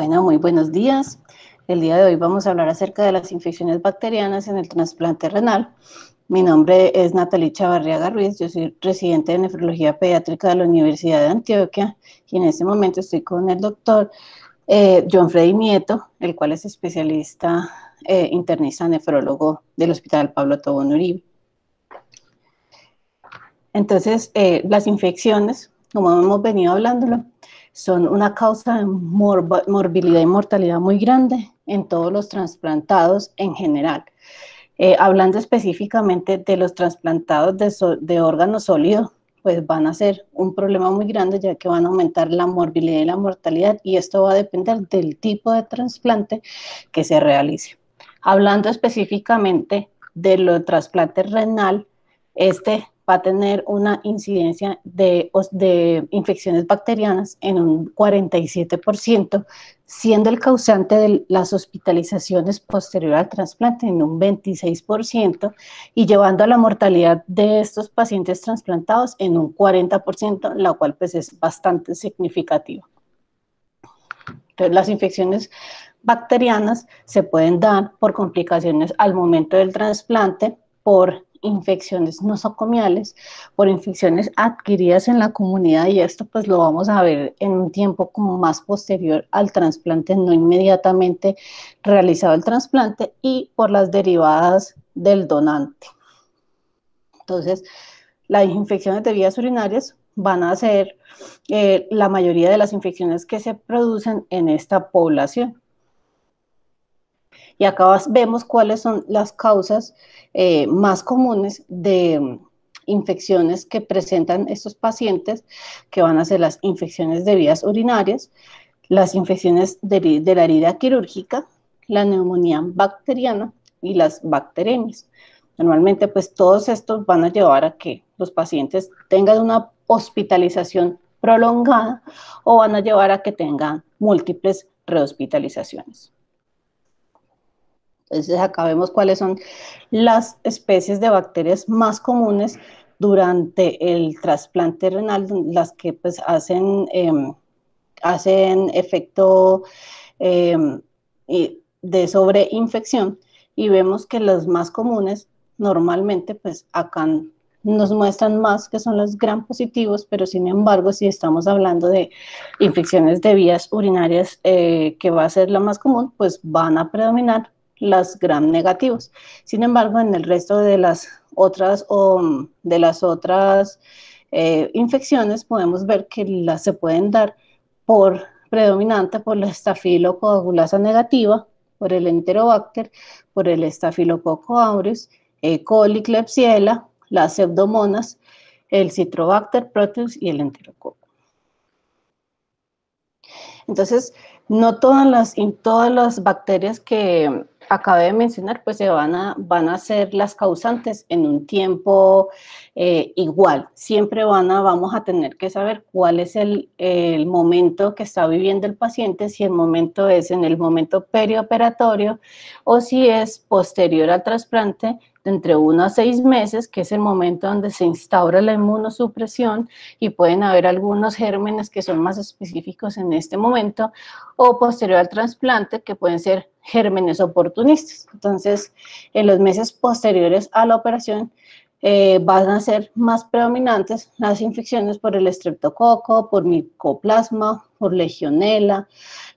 Bueno, muy buenos días. El día de hoy vamos a hablar acerca de las infecciones bacterianas en el trasplante renal. Mi nombre es Natalie Chavarriaga Ruiz, yo soy residente de nefrología pediátrica de la Universidad de Antioquia y en este momento estoy con el doctor eh, John Freddy Nieto, el cual es especialista eh, internista nefrólogo del Hospital Pablo Tobón Uribe. Entonces, eh, las infecciones, como hemos venido hablándolo, son una causa de morbilidad y mortalidad muy grande en todos los trasplantados en general. Eh, hablando específicamente de los trasplantados de, órgano sólido, pues van a ser un problema muy grande ya que van a aumentar la morbilidad y la mortalidad y esto va a depender del tipo de trasplante que se realice. Hablando específicamente de los trasplantes trasplante renal, este va a tener una incidencia de, infecciones bacterianas en un 47%, siendo el causante de las hospitalizaciones posterior al trasplante en un 26% y llevando a la mortalidad de estos pacientes trasplantados en un 40%, la cual pues es bastante significativa. Entonces, las infecciones bacterianas se pueden dar por complicaciones al momento del trasplante, por infecciones nosocomiales, por infecciones adquiridas en la comunidad y esto pues lo vamos a ver en un tiempo como más posterior al trasplante, no inmediatamente realizado el trasplante y por las derivadas del donante. Entonces, las infecciones de vías urinarias van a ser eh, la mayoría de las infecciones que se producen en esta población. Y acá vemos cuáles son las causas eh, más comunes de mm, infecciones que presentan estos pacientes, que van a ser las infecciones de vías urinarias, las infecciones de, la herida quirúrgica, la neumonía bacteriana y las bacteremias. Normalmente, pues todos estos van a llevar a que los pacientes tengan una hospitalización prolongada o van a llevar a que tengan múltiples rehospitalizaciones. Entonces acá vemos cuáles son las especies de bacterias más comunes durante el trasplante renal, las que pues hacen, em, hacen efecto em, de sobreinfección y vemos que las más comunes normalmente pues acá nos muestran más que son los gran positivos, pero sin embargo, si estamos hablando de infecciones de vías urinarias, eh, que va a ser la más común, pues van a predominar las gram negativos. Sin embargo, en el resto de las otras, o de las otras eh, infecciones podemos ver que las se pueden dar por predominante por la estafilocoagulasa negativa, por el enterobacter, por el estafilococo aureus, eh, las pseudomonas, el citrobacter proteus y el enterococo. Entonces, no todas las, todas las bacterias que acabé de mencionar, pues se van a, van a ser las causantes en un tiempo eh, igual. Siempre van a, vamos a tener que saber cuál es el, el, momento que está viviendo el paciente, si el momento es en el momento perioperatorio o si es posterior al trasplante entre uno a seis meses, que es el momento donde se instaura la inmunosupresión y pueden haber algunos gérmenes que son más específicos en este momento, o posterior al trasplante, que pueden ser gérmenes oportunistas. Entonces, en los meses posteriores a la operación, eh, van a ser más predominantes las infecciones por el estreptococo, por micoplasma, por legionela,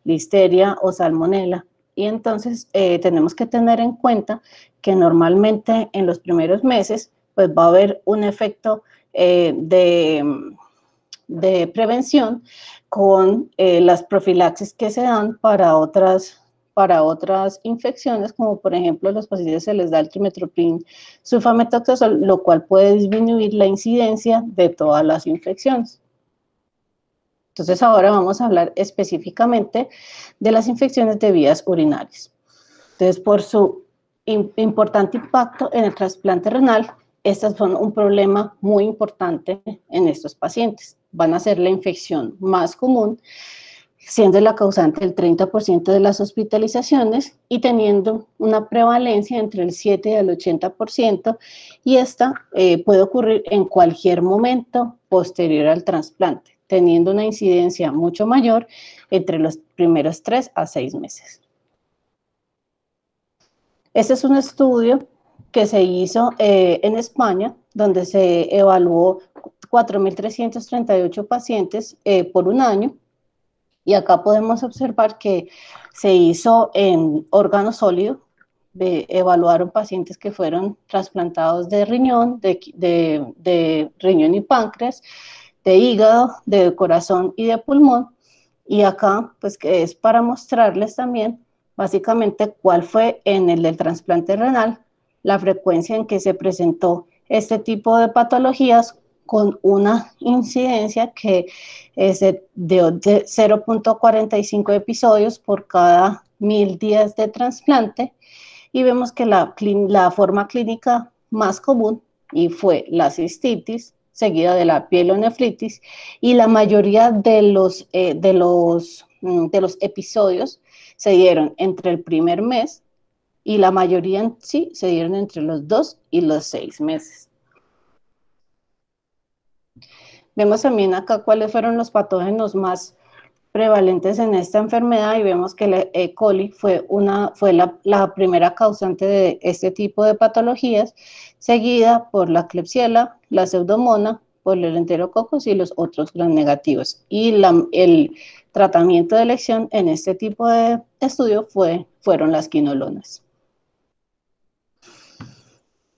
listeria o salmonela. Y entonces eh, tenemos que tener en cuenta que normalmente en los primeros meses pues va a haber un efecto eh, de, prevención con eh, las profilaxis que se dan para otras, para otras infecciones, como por ejemplo a los pacientes se les da el trimetropin, sulfametoxazol, lo cual puede disminuir la incidencia de todas las infecciones. Entonces ahora vamos a hablar específicamente de las infecciones de vías urinarias. Entonces por su importante impacto en el trasplante renal, estas son un problema muy importante en estos pacientes. Van a ser la infección más común, siendo la causante del 30% de las hospitalizaciones y teniendo una prevalencia entre el 7 y el 80%, y esta eh, puede ocurrir en cualquier momento posterior al trasplante, teniendo una incidencia mucho mayor entre los primeros 3 a 6 meses. Este es un estudio que se hizo eh, en España, donde se evaluó 4.338 pacientes eh, por un año. Y acá podemos observar que se hizo en órgano sólido. evaluaron pacientes que fueron trasplantados de riñón, de, de riñón y páncreas, de hígado, de corazón y de pulmón. Y acá, pues que es para mostrarles también básicamente cuál fue en el del trasplante renal la frecuencia en que se presentó este tipo de patologías con una incidencia que es de, 0.45 episodios por cada mil días de trasplante y vemos que la, forma clínica más común y fue la cistitis seguida de la pielonefritis y la mayoría de eh, mm, de los episodios se dieron entre el primer mes y la mayoría en sí se dieron entre los dos y los seis meses. Vemos también acá cuáles fueron los patógenos más prevalentes en esta enfermedad y vemos que la E. coli fue, una, fue la, primera causante de este tipo de patologías, seguida por la Klebsiella, la pseudomona, por el enterococos y los otros gran negativos. Y el tratamiento de elección en este tipo de estudio fue, fueron las quinolonas.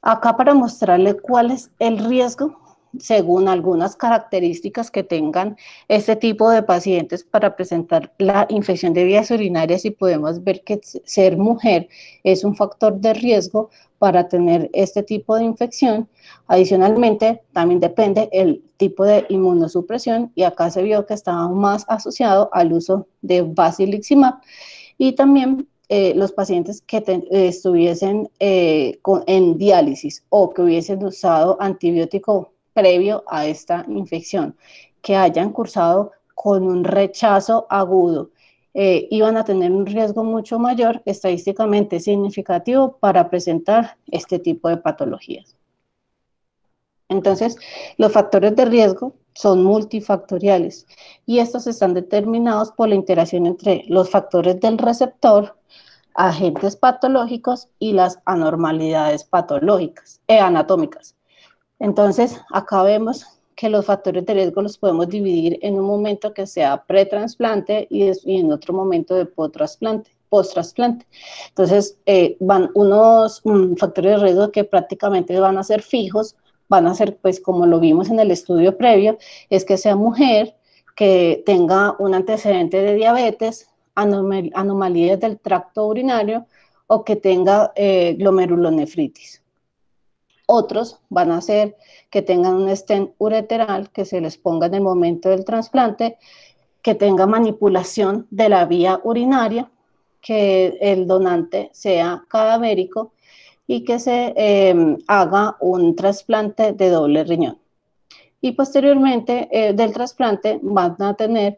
Acá para mostrarle cuál es el riesgo según algunas características que tengan este tipo de pacientes para presentar la infección de vías urinarias y podemos ver que ser mujer es un factor de riesgo para tener este tipo de infección. Adicionalmente, también depende el tipo de inmunosupresión y acá se vio que estaba más asociado al uso de basiliximab y también eh, los pacientes que estuviesen eh, en diálisis o que hubiesen usado antibiótico previo a esta infección, que hayan cursado con un rechazo agudo. Eh, iban a tener un riesgo mucho mayor, estadísticamente significativo, para presentar este tipo de patologías. Entonces, los factores de riesgo son multifactoriales y estos están determinados por la interacción entre los factores del receptor, agentes patológicos y las anormalidades patológicas, e anatómicas. Entonces, acá vemos que los factores de riesgo los podemos dividir en un momento que sea pretransplante y, en otro momento de post-trasplante. Entonces, eh, van unos mm, factores de riesgo que prácticamente van a ser fijos, van a ser, pues como lo vimos en el estudio previo, es que sea mujer, que tenga un antecedente de diabetes, anomalías del tracto urinario o que tenga eh, glomerulonefritis. Otros van a ser que tengan un estén ureteral que se les ponga en el momento del trasplante, que tenga manipulación de la vía urinaria, que el donante sea cadavérico y que se em, haga un trasplante de doble riñón. Y posteriormente eh, del trasplante van a tener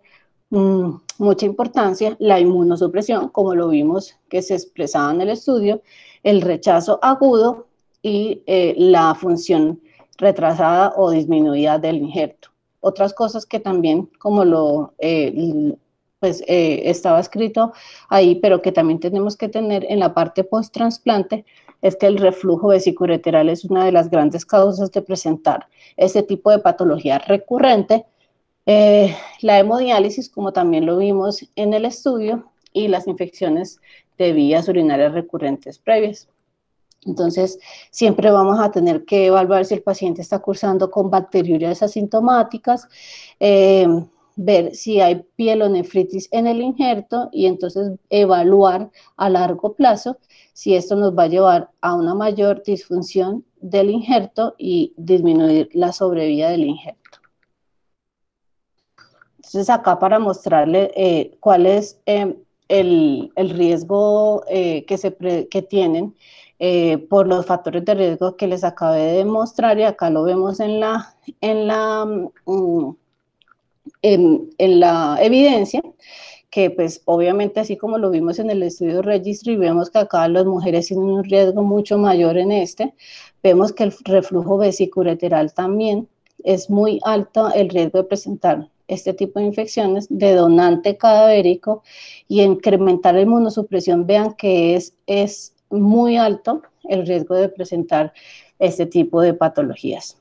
mm, mucha importancia la inmunosupresión, como lo vimos que se expresaba en el estudio, el rechazo agudo y eh, la función retrasada o disminuida del injerto. Otras cosas que también, como lo eh, pues, eh, estaba escrito ahí, pero que también tenemos que tener en la parte post-transplante, es que el reflujo vesicoureteral es una de las grandes causas de presentar ese tipo de patología recurrente. la hemodiálisis, como también lo vimos en el estudio, y las infecciones de vías urinarias recurrentes previas. Entonces, siempre vamos a tener que evaluar si el paciente está cursando con bacteriurias asintomáticas, eh, ver si hay piel o nefritis en el injerto y entonces evaluar a largo plazo si esto nos va a llevar a una mayor disfunción del injerto y disminuir la sobrevida del injerto. Entonces acá para mostrarle eh, cuál es eh, el, riesgo que, se que tienen eh, por los factores de riesgo que les acabé de mostrar y acá lo vemos en la, en la, mm, en, la evidencia que pues obviamente así como lo vimos en el estudio registro y vemos que acá las mujeres tienen un riesgo mucho mayor en este, vemos que el reflujo vesicureteral también es muy alto el riesgo de presentar este tipo de infecciones de donante cadavérico y incrementar la inmunosupresión, vean que es, es muy alto el riesgo de presentar este tipo de patologías.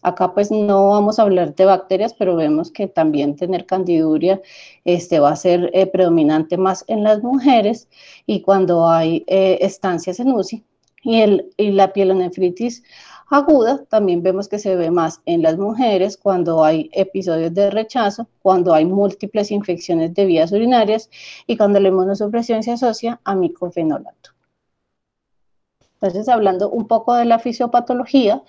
Acá pues no vamos a hablar de bacterias, pero vemos que también tener candiduria este, va a ser eh, predominante más en las mujeres y cuando hay eh, estancias en UCI. Y, el, y la pielonefritis aguda también vemos que se ve más en las mujeres cuando hay episodios de rechazo, cuando hay múltiples infecciones de vías urinarias y cuando la inmunosupresión se asocia a micofenolato. Entonces, hablando un poco de la fisiopatología,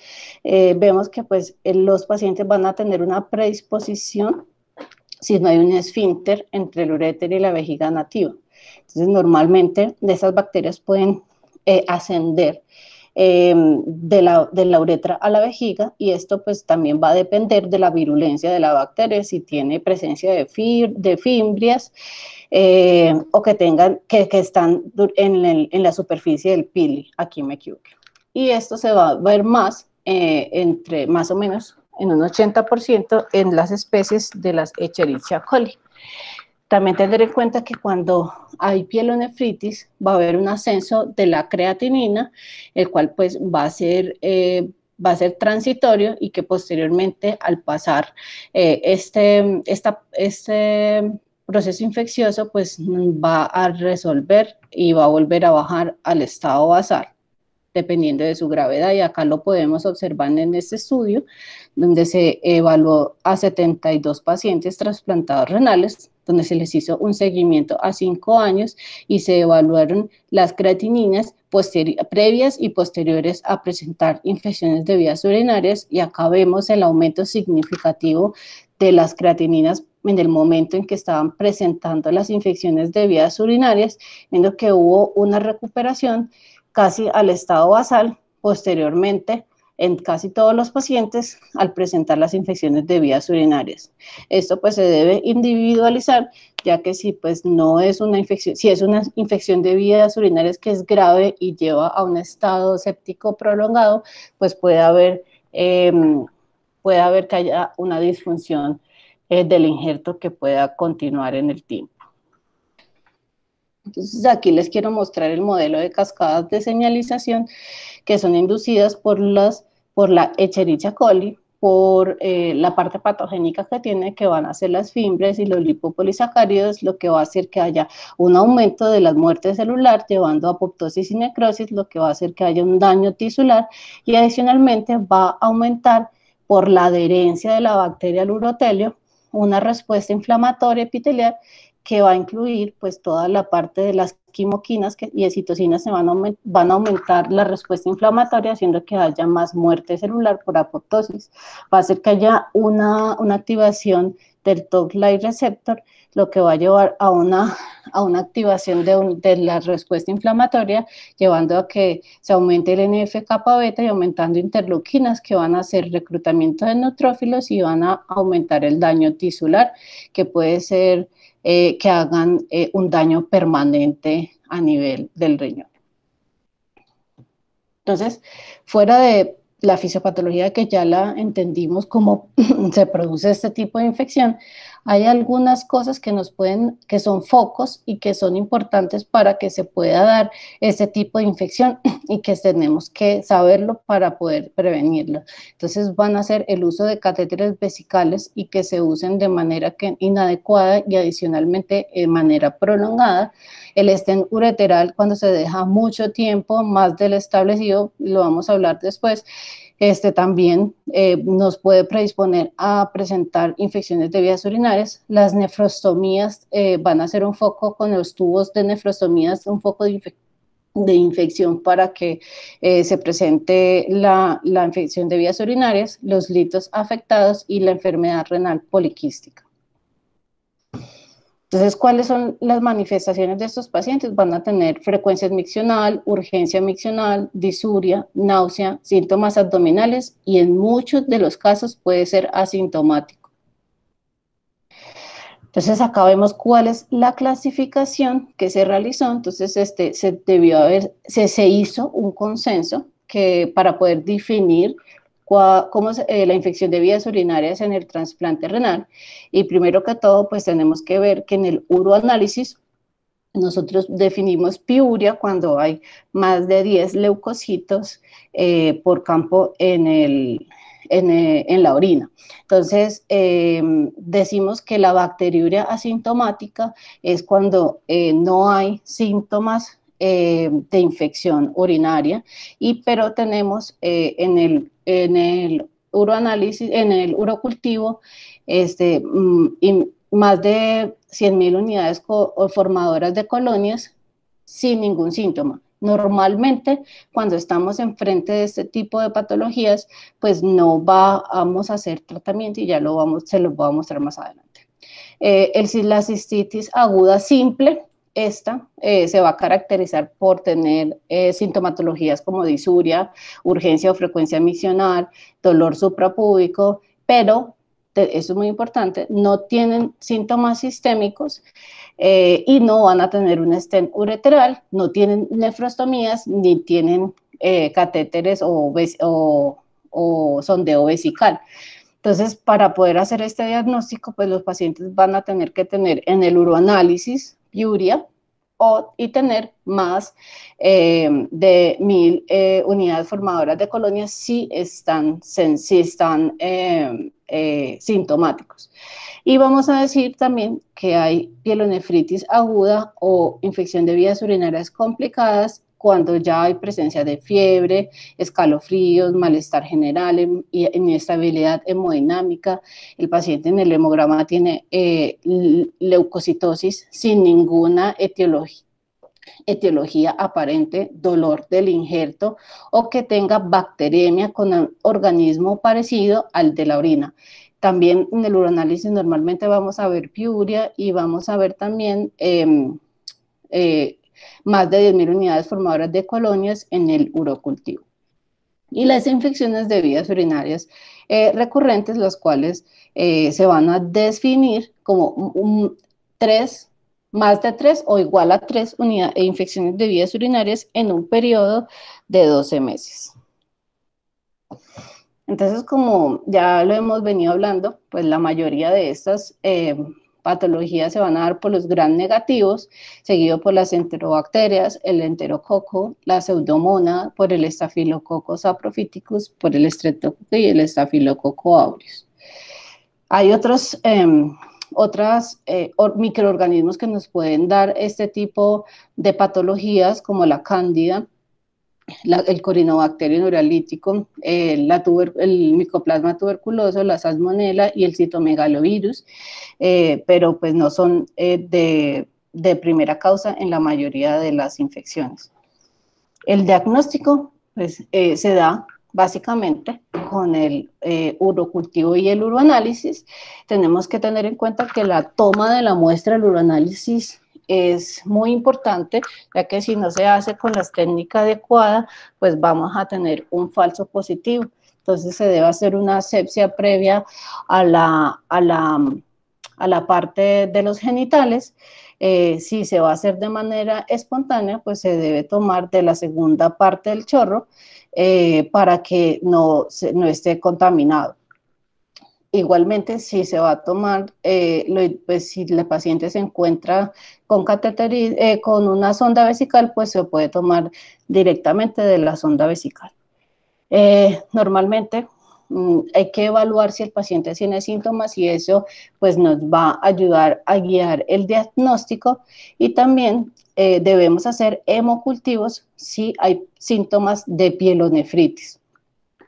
eh, vemos que pues, eh, los pacientes van a tener una predisposición si no hay un esfínter entre el uréter y la vejiga nativa. Entonces, normalmente de esas bacterias pueden eh, ascender Em, de, la, uretra a la vejiga y esto pues también va a depender de la virulencia de la bacteria, si tiene presencia de, de fimbrias eh, o que tengan, que, están en, la superficie del pili, aquí me equivoqué. Y esto se va a ver más eh, entre más o menos en un 80% en las especies de las Echerichia coli. También tener en cuenta que cuando hay pielonefritis va a haber un ascenso de la creatinina, el cual pues va a ser, eh, va a ser transitorio y que posteriormente al pasar eh, este, este proceso infeccioso pues va a resolver y va a volver a bajar al estado basal dependiendo de su gravedad, y acá lo podemos observar en este estudio, donde se evaluó a 72 pacientes trasplantados renales donde se les hizo un seguimiento a cinco años y se evaluaron las creatininas previas y posteriores a presentar infecciones de vías urinarias y acá vemos el aumento significativo de las creatininas en el momento en que estaban presentando las infecciones de vías urinarias, viendo que hubo una recuperación casi al estado basal posteriormente en casi todos los pacientes al presentar las infecciones de vías urinarias. Esto pues se debe individualizar, ya que si pues no es una infección, si es una infección de vías urinarias que es grave y lleva a un estado séptico prolongado, pues puede haber, em, puede haber que haya una disfunción eh, del injerto que pueda continuar en el tiempo. Entonces aquí les quiero mostrar el modelo de cascadas de señalización que son inducidas por las por la Echerichia coli, por eh, la parte patogénica que tiene, que van a ser las fimbres y los lipopolisacáridos, lo que va a hacer que haya un aumento de las muertes celular, llevando a apoptosis y necrosis, lo que va a hacer que haya un daño tisular y adicionalmente va a aumentar por la adherencia de la bacteria al urotelio una respuesta inflamatoria epitelial que va a incluir pues toda la parte de las quimoquinas que, y citocinas se van a, van a aumentar la respuesta inflamatoria, haciendo que haya más muerte celular por apoptosis. Va a hacer que haya una, una activación del TOC-like receptor, lo que va a llevar a una, a una activación de, la respuesta inflamatoria, llevando a que se aumente el NF-kappa beta y aumentando interleuquinas que van a hacer reclutamiento de neutrófilos y van a aumentar el daño tisular, que puede ser eh, que hagan eh, un daño permanente a nivel del riñón. Entonces, fuera de la fisiopatología que ya la entendimos cómo se produce este tipo de infección, hay algunas cosas que nos pueden, que son focos y que son importantes para que se pueda dar ese tipo de infección y que tenemos que saberlo para poder prevenirlo. Entonces van a ser el uso de catéteres vesicales y que se usen de manera inadecuada y adicionalmente de eh, manera prolongada. El estén ureteral cuando se deja mucho tiempo, más del establecido, lo vamos a hablar después este también eh, nos puede predisponer a presentar infecciones de vías urinarias. Las nefrostomías eh, van a ser un foco con los tubos de nefrostomías, un foco de, infección para que eh, se presente la, la infección de vías urinarias, los litos afectados y la enfermedad renal poliquística. Entonces, ¿cuáles son las manifestaciones de estos pacientes? Van a tener frecuencia miccional, urgencia miccional, disuria, náusea, síntomas abdominales y en muchos de los casos puede ser asintomático. Entonces, acá vemos cuál es la clasificación que se realizó. Entonces, este, se debió haber, se, se hizo un consenso que para poder definir cómo eh, la infección de vías urinarias en el trasplante renal. Y primero que todo, pues tenemos que ver que en el uroanálisis nosotros definimos piuria cuando hay más de 10 leucocitos eh, por campo en, el, en, eh, la orina. Entonces, em, decimos que la bacteriuria asintomática es cuando no hay síntomas eh, de infección urinaria, y, pero tenemos eh, en, el, en el uroanálisis, en el urocultivo, este, mm, más de 100.000 unidades formadoras de colonias sin ningún síntoma. Normalmente, cuando estamos enfrente de este tipo de patologías, pues no vamos a hacer tratamiento y ya lo vamos, se los voy a mostrar más adelante. Eh, el, la cistitis aguda simple esta eh, se va a caracterizar por tener eh, sintomatologías como disuria, urgencia o frecuencia misional, dolor suprapúbico, pero eso es muy importante, no tienen síntomas sistémicos eh, y no van a tener un estén ureteral, no tienen nefrostomías ni tienen catéteres o, o sondeo vesical. Entonces, para poder hacer este diagnóstico, pues los pacientes van a tener que tener en el uroanálisis y tener más eh, de mil eh, unidades formadoras de colonias si están, están em, eh, sintomáticos. Y vamos a decir también que hay pielonefritis aguda o infección de vías urinarias complicadas cuando ya hay presencia de fiebre, escalofríos, malestar general, y inestabilidad hemodinámica. El paciente en el hemograma tiene eh, leucocitosis sin ninguna etiología etiología aparente, dolor del injerto o que tenga bacteremia con un organismo parecido al de la orina. También en el uranálisis normalmente vamos a ver piuria y vamos a ver también em, eh, más de 10.000 unidades formadoras de colonias en el urocultivo. Y las infecciones de vías urinarias eh, recurrentes, las cuales eh, se van a definir como un, tres, más de tres o igual a tres unidades eh, infecciones de vías urinarias en un periodo de 12 meses. Entonces, como ya lo hemos venido hablando, pues la mayoría de estas patologías se van a dar por los gran negativos, seguido por las enterobacterias, el enterococo, la pseudomona, por el estafilococos saprophyticus, por el streptococo y el estafilococo aureus. Hay otros em, eh, microorganismos que nos pueden dar este tipo de patologías como la cándida, el corinobacterio neuralítico, eh, el micoplasma tuberculoso, la salmonella y el citomegalovirus, eh, pero pues no son eh, de, primera causa en la mayoría de las infecciones. El diagnóstico pues, se da básicamente con el urocultivo y el uroanálisis. Tenemos que tener en cuenta que la toma de la muestra del uroanálisis es muy importante, ya que si no se hace con las técnicas adecuadas, pues vamos a tener un falso positivo. Entonces se debe hacer una asepsia previa a la, a la, a la parte de los genitales. Eh, si se va a hacer de manera espontánea, pues se debe tomar de la segunda parte del chorro eh, para que no, no esté contaminado. Igualmente, si se va a tomar, eh, pues, si la paciente se encuentra con, eh, con una sonda vesical, pues se puede tomar directamente de la sonda vesical. Eh, normalmente mm, hay que evaluar si el paciente tiene síntomas y eso pues nos va a ayudar a guiar el diagnóstico y también eh, debemos hacer hemocultivos si hay síntomas de pielonefritis,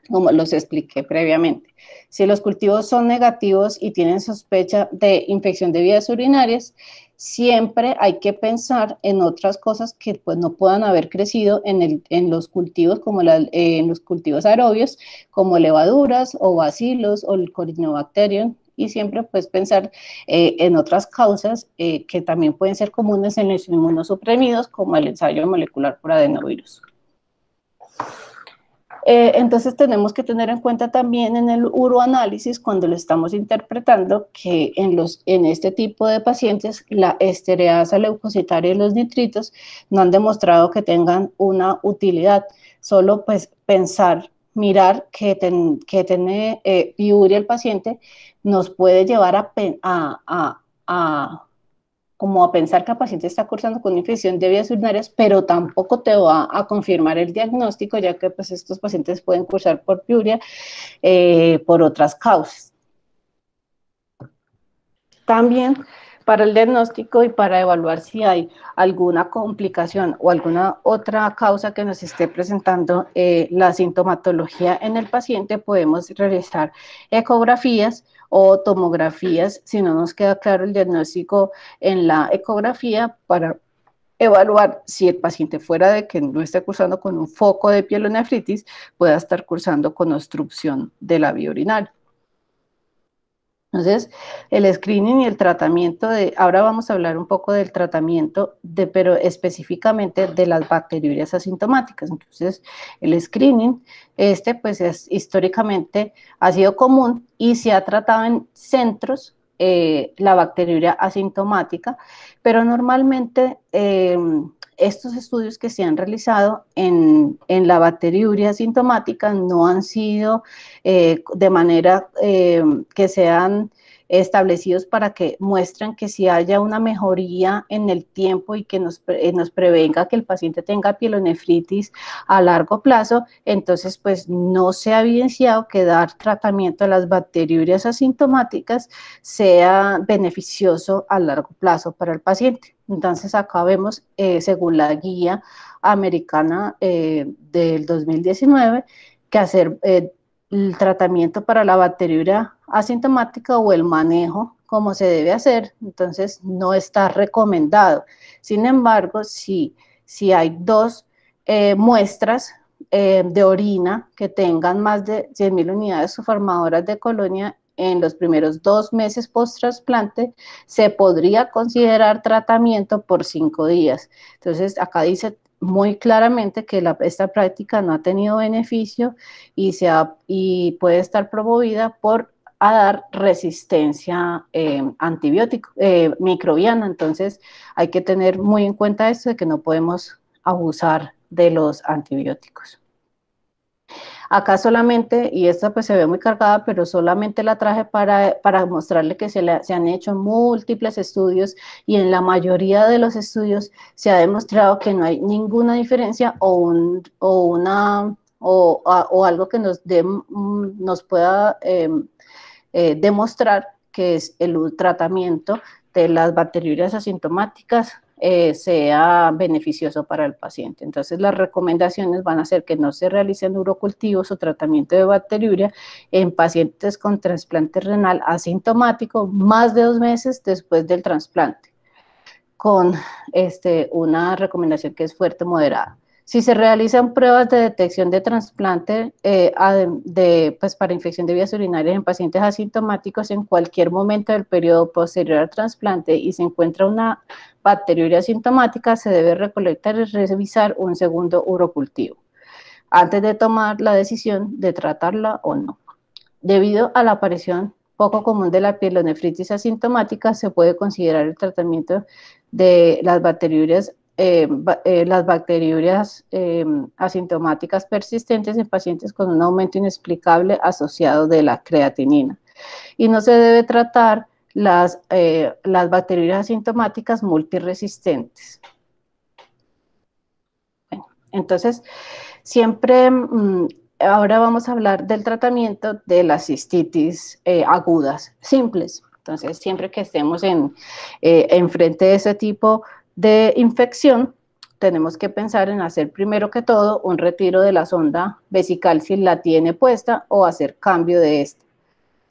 como los expliqué previamente. Si los cultivos son negativos y tienen sospecha de infección de vías urinarias, siempre hay que pensar en otras cosas que pues, no puedan haber crecido en, los cultivos, como eh, en los cultivos aerobios, como levaduras o bacilos o el corinobacterium, y siempre pues pensar eh, en otras causas eh, que también pueden ser comunes en los inmunosuprimidos, como el ensayo molecular por adenovirus. Eh, entonces tenemos que tener en cuenta también en el uroanálisis cuando lo estamos interpretando que en, los, en este tipo de pacientes la estereasa leucocitaria y los nitritos no han demostrado que tengan una utilidad. Solo pues pensar, mirar que, ten, que tiene eh, piuria el paciente nos puede llevar a, a, a como a pensar que el paciente está cursando con infección de vías urinarias, pero tampoco te va a confirmar el diagnóstico, ya que pues, estos pacientes pueden cursar por piuria eh, por otras causas. También para el diagnóstico y para evaluar si hay alguna complicación o alguna otra causa que nos esté presentando eh, la sintomatología en el paciente, podemos realizar ecografías o tomografías, si no nos queda claro el diagnóstico en la ecografía para evaluar si el paciente fuera de que no esté cursando con un foco de pielonefritis, pueda estar cursando con obstrucción de la vía urinaria. Entonces, el screening y el tratamiento de, ahora vamos a hablar un poco del tratamiento, de, pero específicamente de las bacterias asintomáticas. Entonces, el screening, este pues es históricamente ha sido común y se ha tratado en centros eh, la bacteria asintomática, pero normalmente eh, estos estudios que se han realizado en, en la bacteriuria sintomática no han sido eh, de manera eh, que sean establecidos para que muestren que si haya una mejoría en el tiempo y que eh, nos, prevenga que el paciente tenga pielonefritis a largo plazo, entonces pues no se ha evidenciado que dar tratamiento a las bacteriurias asintomáticas sea beneficioso a largo plazo para el paciente. Entonces acá vemos, eh, según la guía americana eh, del 2019, que hacer el tratamiento para la bacteriuria asintomática o el manejo como se debe hacer, entonces no está recomendado. Sin embargo, si, si hay dos eh, muestras eh, de orina que tengan más de 100.000 unidades formadoras de colonia en los primeros dos meses post trasplante, se podría considerar tratamiento por cinco días. Entonces, acá dice muy claramente que la, esta práctica no ha tenido beneficio y, se y puede estar promovida por dar resistencia eh, antibiótico, eh, microbiana. Entonces hay que tener muy en cuenta esto de que no podemos abusar de los antibióticos. Acá solamente, y esta pues se ve muy cargada, pero solamente la traje para, para mostrarle que se, le, han hecho múltiples estudios y en la mayoría de los estudios se ha demostrado que no hay ninguna diferencia o, una... O, algo que nos, mm, nos pueda em, eh, demostrar que es el tratamiento de las bacterias asintomáticas eh, sea beneficioso para el paciente. Entonces, las recomendaciones van a ser que no se realicen urocultivos o tratamiento de bacteriuria en pacientes con trasplante renal asintomático más de dos meses después del trasplante, con este, una recomendación que es fuerte moderada. Si se realizan pruebas de detección de trasplante eh, de, pues, para infección de vías urinarias en pacientes asintomáticos en cualquier momento del periodo posterior al trasplante y se encuentra una bacteriuria asintomática se debe recolectar y revisar un segundo urocultivo antes de tomar la decisión de tratarla o no. Debido a la aparición poco común de la pielonefritis asintomática, se puede considerar el tratamiento de las bacteriurias, eh, eh, las eh, asintomáticas persistentes en pacientes con un aumento inexplicable asociado de la creatinina. Y no se debe tratar las, eh, las bacterias asintomáticas multiresistentes. entonces, siempre, mm, ahora vamos a hablar del tratamiento de las cistitis eh, agudas, simples. Entonces, siempre que estemos en, eh, enfrente de ese tipo de infección, tenemos que pensar en hacer primero que todo un retiro de la sonda vesical si la tiene puesta o hacer cambio de esta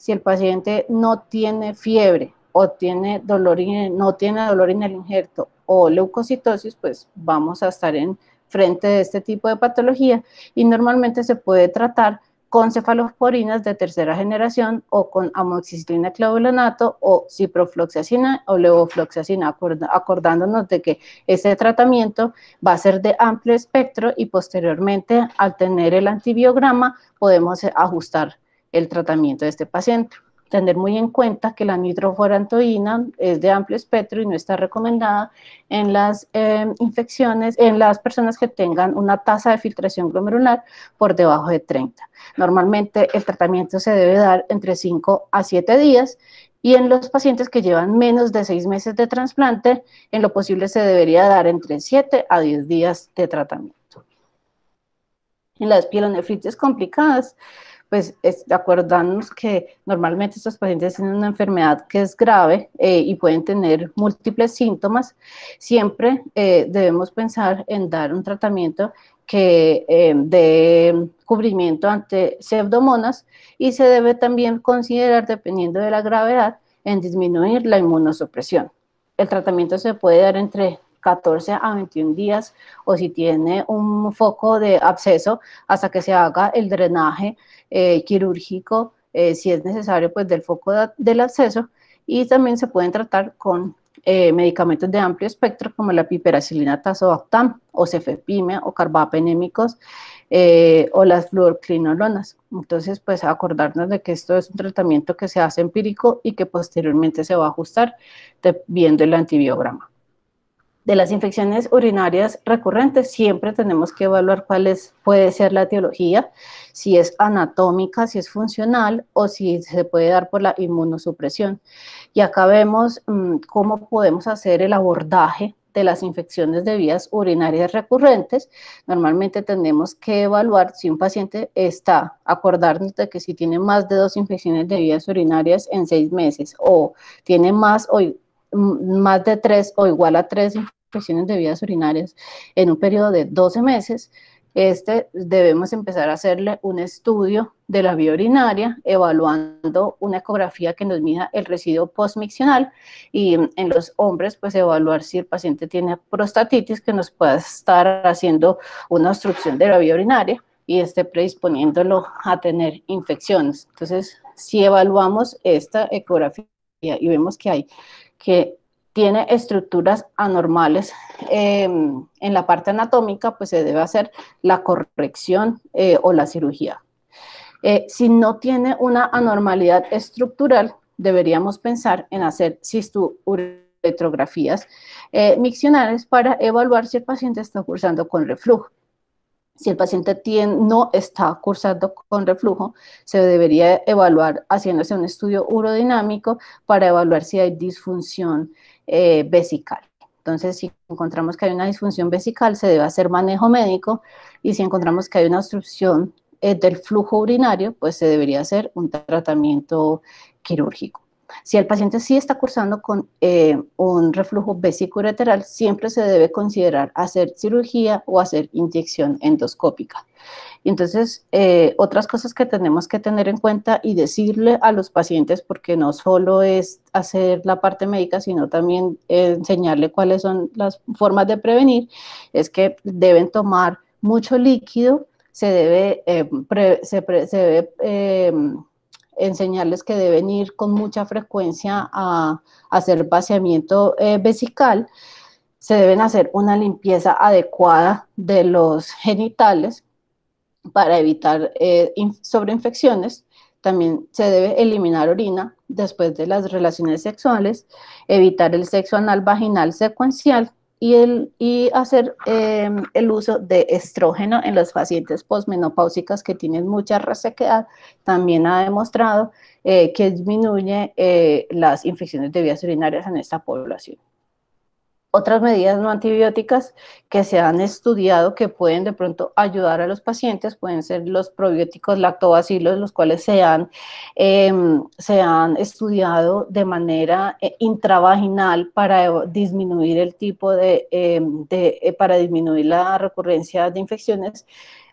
si el paciente no tiene fiebre o tiene dolor, no tiene dolor en el injerto o leucocitosis, pues vamos a estar en frente de este tipo de patología y normalmente se puede tratar con cefalosporinas de tercera generación o con amoxicilina clavulanato o ciprofloxacina o levofloxacina, acordándonos de que ese tratamiento va a ser de amplio espectro y posteriormente al tener el antibiograma podemos eh, ajustar el tratamiento de este paciente. Tener muy en cuenta que la nitroforantoína es de amplio espectro y no está recomendada en las eh, infecciones, en las personas que tengan una tasa de filtración glomerular por debajo de 30. Normalmente el tratamiento se debe dar entre 5 a 7 días y en los pacientes que llevan menos de 6 meses de trasplante, en lo posible se debería dar entre 7 a 10 días de tratamiento. En las pielonefritis complicadas, pues es, que normalmente estos pacientes tienen una enfermedad que es grave eh, y pueden tener múltiples síntomas, siempre eh, debemos pensar en dar un tratamiento que eh, de cubrimiento ante pseudomonas y se debe también considerar, dependiendo de la gravedad, en disminuir la inmunosupresión. El tratamiento se puede dar entre 14 a 21 días o si tiene un foco de absceso hasta que se haga el drenaje eh, quirúrgico, eh, si es necesario, pues del foco del absceso. Y también se pueden tratar con eh, medicamentos de amplio espectro como la piperacilina tazobactam o cefepime o carbapenémicos o las fluorclinolonas, Entonces, pues acordarnos de que esto es un tratamiento que se hace empírico y que posteriormente se va a ajustar viendo el antibiograma de las infecciones urinarias recurrentes, siempre tenemos que evaluar cuál es, puede ser la etiología, si es anatómica, si es funcional o si se puede dar por la inmunosupresión. Y acá vemos mm, cómo podemos hacer el abordaje de las infecciones de vías urinarias recurrentes, normalmente tenemos que evaluar si un paciente está, acordarnos de que si tiene más de dos infecciones de vías urinarias en seis meses o tiene más o más de tres o igual a tres infecciones de vías urinarias en un periodo de 12 meses, este debemos empezar a hacerle un estudio de la vía urinaria, evaluando una ecografía que nos mida el residuo postmiccional y mm, en los hombres, pues evaluar si el paciente tiene prostatitis que nos pueda estar haciendo una obstrucción de la vía urinaria y esté predisponiéndolo a tener infecciones. Entonces, si evaluamos esta ecografía y vemos que hay que tiene estructuras anormales em, en la parte anatómica, pues se debe hacer la corrección eh, o la cirugía. Eh, si no tiene una anormalidad estructural, deberíamos pensar en hacer cisturetrografías eh, miccionales para evaluar si el paciente está cursando con reflujo. Si el paciente no está cursando con reflujo, se debería evaluar haciéndose un estudio urodinámico para evaluar si hay disfunción eh, vesical. Entonces, si encontramos que hay una disfunción vesical, se debe hacer manejo médico y si encontramos que hay una obstrucción eh, del flujo urinario, pues se debería hacer un tratamiento quirúrgico. Si el paciente sí está cursando con eh, un reflujo vesicoureteral, siempre se debe considerar hacer cirugía o hacer inyección endoscópica. Entonces, eh, otras cosas que tenemos que tener en cuenta y decirle a los pacientes, porque no solo es hacer la parte médica, sino también enseñarle cuáles son las formas de prevenir, es que deben tomar mucho líquido, se debe eh, enseñarles que deben ir con mucha frecuencia a, hacer vaciamiento eh, vesical, se deben hacer una limpieza adecuada de los genitales para evitar eh, sobreinfecciones. También se debe eliminar orina después de las relaciones sexuales, evitar el sexo anal vaginal secuencial y, el, y hacer em, el uso de estrógeno en las pacientes posmenopáusicas que tienen mucha resequedad, también ha demostrado eh, que disminuye eh, las infecciones de vías urinarias en esta población otras medidas no antibióticas que se han estudiado que pueden de pronto ayudar a los pacientes pueden ser los probióticos lactobacilos, los cuales se han, em, estudiado de manera eh, intravaginal para disminuir el tipo de em, eh, para disminuir la recurrencia de infecciones.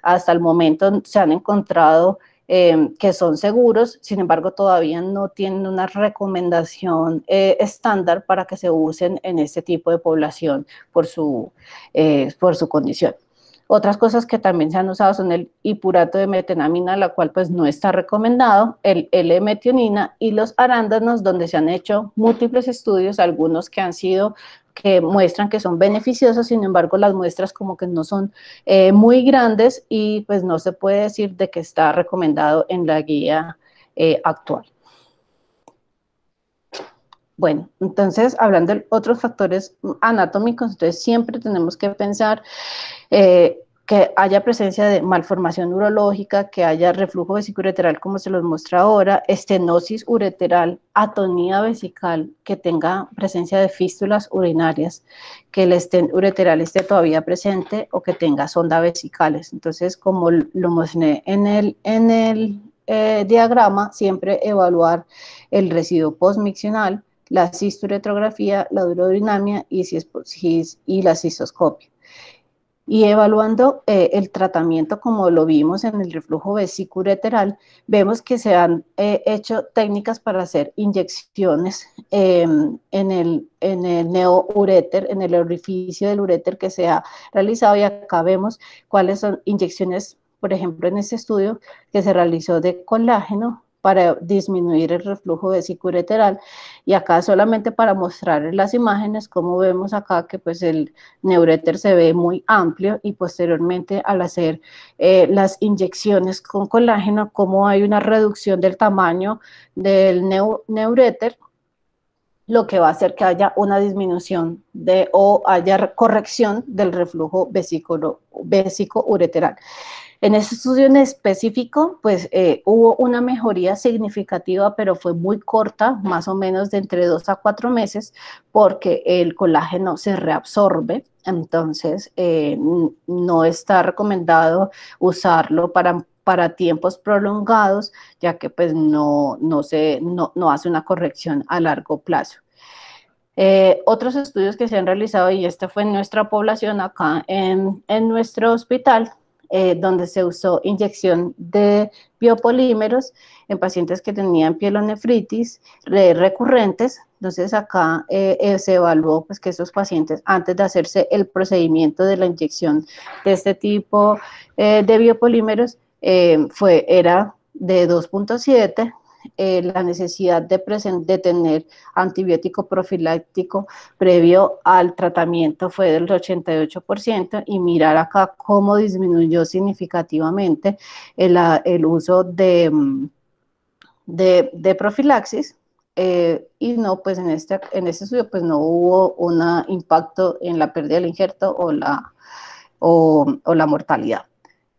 Hasta el momento se han encontrado Em, que son seguros, sin embargo todavía no tienen una recomendación eh, estándar para que se usen en este tipo de población por su, eh, por su condición. Otras cosas que también se han usado son el ipurato de metenamina, la cual pues no está recomendado, el L-metionina y los arándanos, donde se han hecho múltiples estudios, algunos que han sido que muestran que son beneficiosas, sin embargo las muestras como que no son eh, muy grandes y pues no se puede decir de que está recomendado en la guía eh, actual. Bueno, entonces hablando de otros factores anatómicos, entonces siempre tenemos que pensar eh, que haya presencia de malformación urológica, que haya reflujo vesicoureteral como se los muestra ahora, estenosis ureteral, atonía vesical, que tenga presencia de fístulas urinarias, que el estén ureteral esté todavía presente o que tenga sonda vesicales. Entonces, como lo mencioné en el, en el eh, diagrama, siempre evaluar el residuo postmiccional, la cisturetrografía, la durodinamia y, si es, y la cistoscopia y evaluando eh, el tratamiento como lo vimos en el reflujo vesículo vemos que se han eh, hecho técnicas para hacer inyecciones em, en el, en el neoureter, en el orificio del ureter que se ha realizado y acá vemos cuáles son inyecciones, por ejemplo, en este estudio que se realizó de colágeno, para disminuir el reflujo ureteral y acá solamente para mostrar las imágenes como vemos acá que pues el neuréter se ve muy amplio y posteriormente al hacer eh, las inyecciones con colágeno como hay una reducción del tamaño del neuréter lo que va a hacer que haya una disminución de o haya corrección del reflujo vesículo, vesico ureteral. En ese estudio en específico, pues eh, hubo una mejoría significativa, pero fue muy corta, más o menos de entre dos a cuatro meses, porque el colágeno se reabsorbe. Entonces, eh, no está recomendado usarlo para tiempos prolongados, ya que pues no, se, hace una corrección a largo plazo. Eh, otros estudios que se han realizado, y este fue en nuestra población acá en, en nuestro hospital, eh, donde se usó inyección de biopolímeros en pacientes que tenían pielonefritis recurrentes. Entonces acá eh, eh, se evaluó pues, que esos pacientes, antes de hacerse el procedimiento de la inyección de este tipo de biopolímeros, fue, era de 2.7 eh, la necesidad de, tener antibiótico profiláctico previo al tratamiento fue del 88% y mirar acá cómo disminuyó significativamente el, ah, uso de, mm, profilaxis. Eh, y no, pues en este, en este estudio pues no hubo un impacto en la pérdida del injerto o la, o la mortalidad.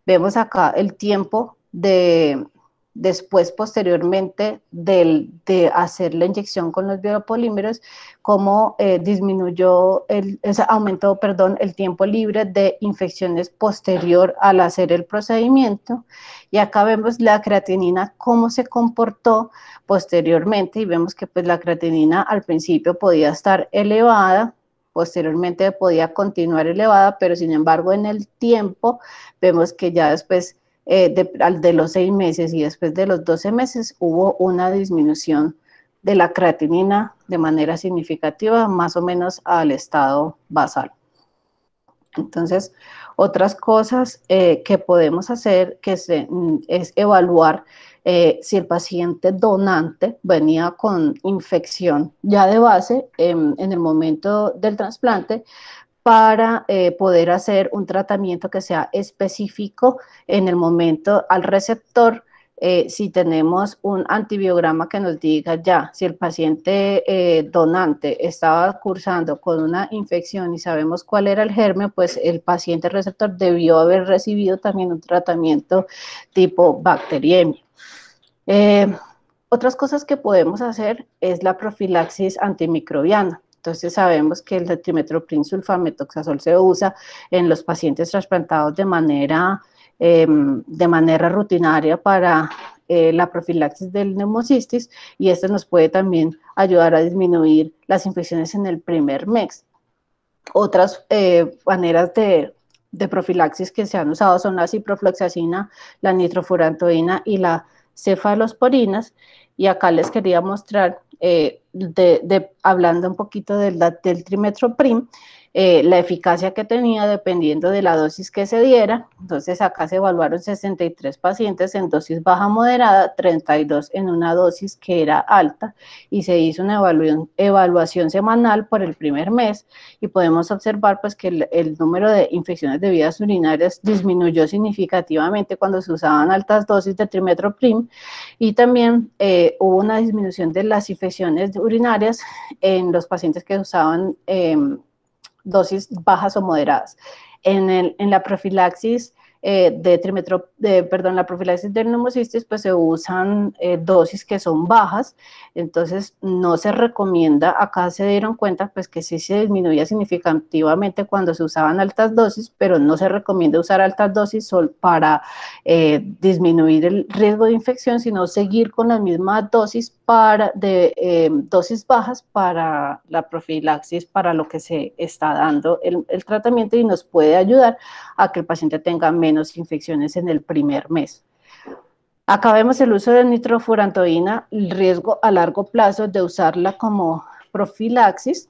Vemos acá el tiempo de, después posteriormente de hacer la inyección con los biopolímeros, cómo eh, disminuyó, el, o aumentó perdón, el tiempo libre de infecciones posterior al hacer el procedimiento. Y acá vemos la creatinina, cómo se comportó posteriormente y vemos que pues, la creatinina al principio podía estar elevada, posteriormente podía continuar elevada, pero sin embargo en el tiempo vemos que ya después eh, de, los seis meses y después de los 12 meses hubo una disminución de la creatinina de manera significativa, más o menos al estado basal. Entonces, otras cosas eh, que podemos hacer que mm, es evaluar eh, si el paciente donante venía con infección ya de base em, en el momento del trasplante, para eh, poder hacer un tratamiento que sea específico en el momento al receptor. Eh, si tenemos un antibiograma que nos diga ya, si el paciente eh, donante estaba cursando con una infección y sabemos cuál era el germen, pues el paciente receptor debió haber recibido también un tratamiento tipo bacteriemia. otras cosas que podemos hacer es la profilaxis antimicrobiana entonces sabemos que el trimetoprim sulfametoxazol se usa en los pacientes trasplantados de manera, em, de manera rutinaria para eh, la profilaxis del neumocistis y esto nos puede también ayudar a disminuir las infecciones en el primer mes. Otras eh, maneras de, profilaxis que se han usado son la ciprofloxacina, la nitrofurantoína y la cefalosporinas. Y acá les quería mostrar eh, de, hablando un poquito del, del trimetro PRIM, eh, la eficacia que tenía dependiendo de la dosis que se diera. Entonces acá se evaluaron 63 pacientes en dosis baja moderada, 32 en una dosis que era alta y se hizo una evaluación, evaluación semanal por el primer mes y podemos observar pues que el, número de infecciones de vidas urinarias disminuyó significativamente cuando se usaban altas dosis de Trimetroprim y también eh, hubo una disminución de las infecciones urinarias en los pacientes que usaban eh, dosis bajas o moderadas. En, la profilaxis eh, de trimetro, de, perdón, la profilaxis de neumocistis, pues se usan eh, dosis que son bajas, entonces no se recomienda, acá se dieron cuenta pues que sí se disminuía significativamente cuando se usaban altas dosis, pero no se recomienda usar altas dosis para eh, disminuir el riesgo de infección, sino seguir con las mismas dosis de em, dosis bajas para la profilaxis, para lo que se está dando el, tratamiento y nos puede ayudar a que el paciente tenga menos infecciones en el primer mes. Acabemos el uso de nitrofurantoína, el riesgo a largo plazo de usarla como profilaxis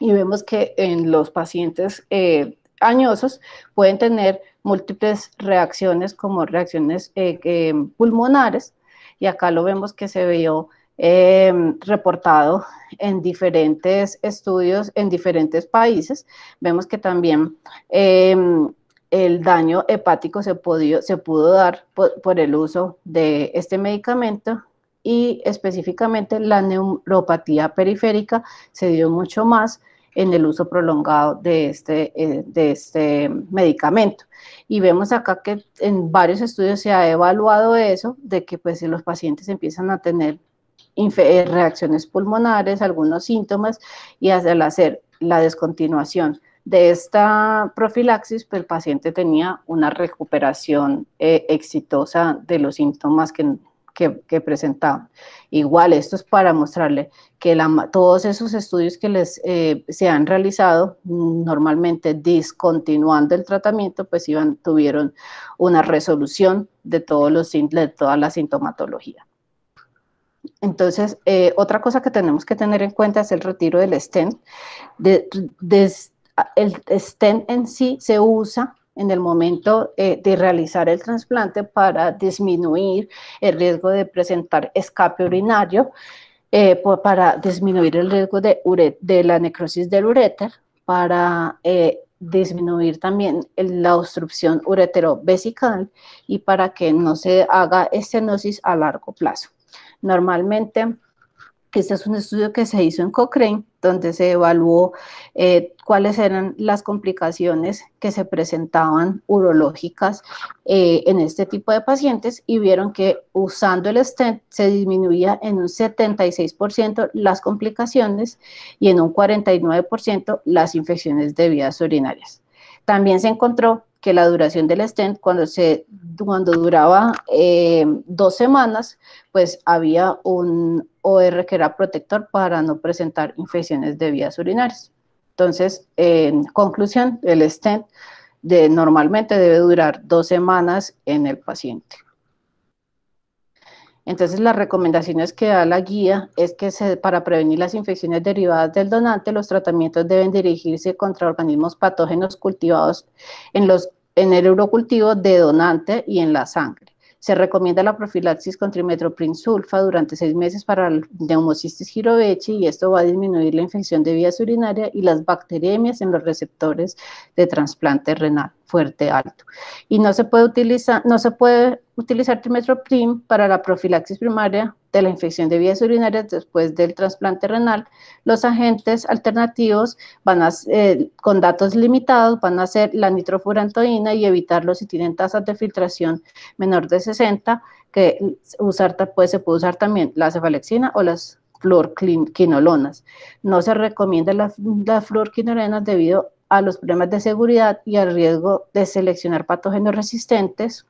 y vemos que en los pacientes eh, añosos pueden tener múltiples reacciones como reacciones eh, em, pulmonares, y acá lo vemos que se vio em, reportado en diferentes estudios en diferentes países. Vemos que también em, el daño hepático se, pudo dar por, el uso de este medicamento y específicamente la neuropatía periférica se dio mucho más en el uso prolongado de este, eh, de este medicamento. Y vemos acá que en varios estudios se ha evaluado eso, de que pues los pacientes empiezan a tener eh, reacciones pulmonares, algunos síntomas, y al hacer la descontinuación de esta profilaxis, pues, el paciente tenía una recuperación eh, exitosa de los síntomas que que, presentaban. Igual, esto es para mostrarle que todos esos estudios que les eh, se han realizado, mm, normalmente discontinuando el tratamiento, pues iban, tuvieron una resolución de, todos los, de toda la sintomatología. Entonces, eh, otra cosa que tenemos que tener en cuenta es el retiro del stent. el stent en sí se usa en el momento eh, de realizar el trasplante para disminuir el riesgo de presentar escape urinario, eh, para disminuir el riesgo de, de la necrosis del ureter, para eh, disminuir también la obstrucción ureterovesical y para que no se haga estenosis a largo plazo. Normalmente este es un estudio que se hizo en Cochrane, donde se evaluó eh, cuáles eran las complicaciones que se presentaban urológicas eh, en este tipo de pacientes y vieron que usando el stent se disminuía en un 76% las complicaciones y en un 49% las infecciones de vías urinarias. También se encontró que la duración del stent, cuando, se, cuando duraba eh, dos semanas, pues había un OR que era protector para no presentar infecciones de vías urinarias. Entonces, en conclusión, el stent de, normalmente debe durar dos semanas en el paciente. Entonces, las recomendaciones que da la guía es que para prevenir las infecciones derivadas del donante, los tratamientos deben dirigirse contra organismos patógenos cultivados en, los, en el eurocultivo de donante y en la sangre. Se recomienda la profilaxis con trimetoprim-sulfa durante seis meses para el neumocistis girovechi y esto va a disminuir la infección de vías urinarias y las bacteriemias en los receptores de trasplante renal fuerte alto. Y no se puede utilizar, no se puede utilizar trimetoprim para la profilaxis primaria de la infección de vías urinarias después del trasplante renal. Los agentes alternativos van a, eh, con datos limitados van a ser la nitrofurantoína y evitarlo si tienen tasas de filtración menor de 60, que usar, pues, se puede usar también la cefalexina o las fluorquinolonas. No se recomienda las la fluorquinolonas debido a a los problemas de seguridad y al riesgo de seleccionar patógenos resistentes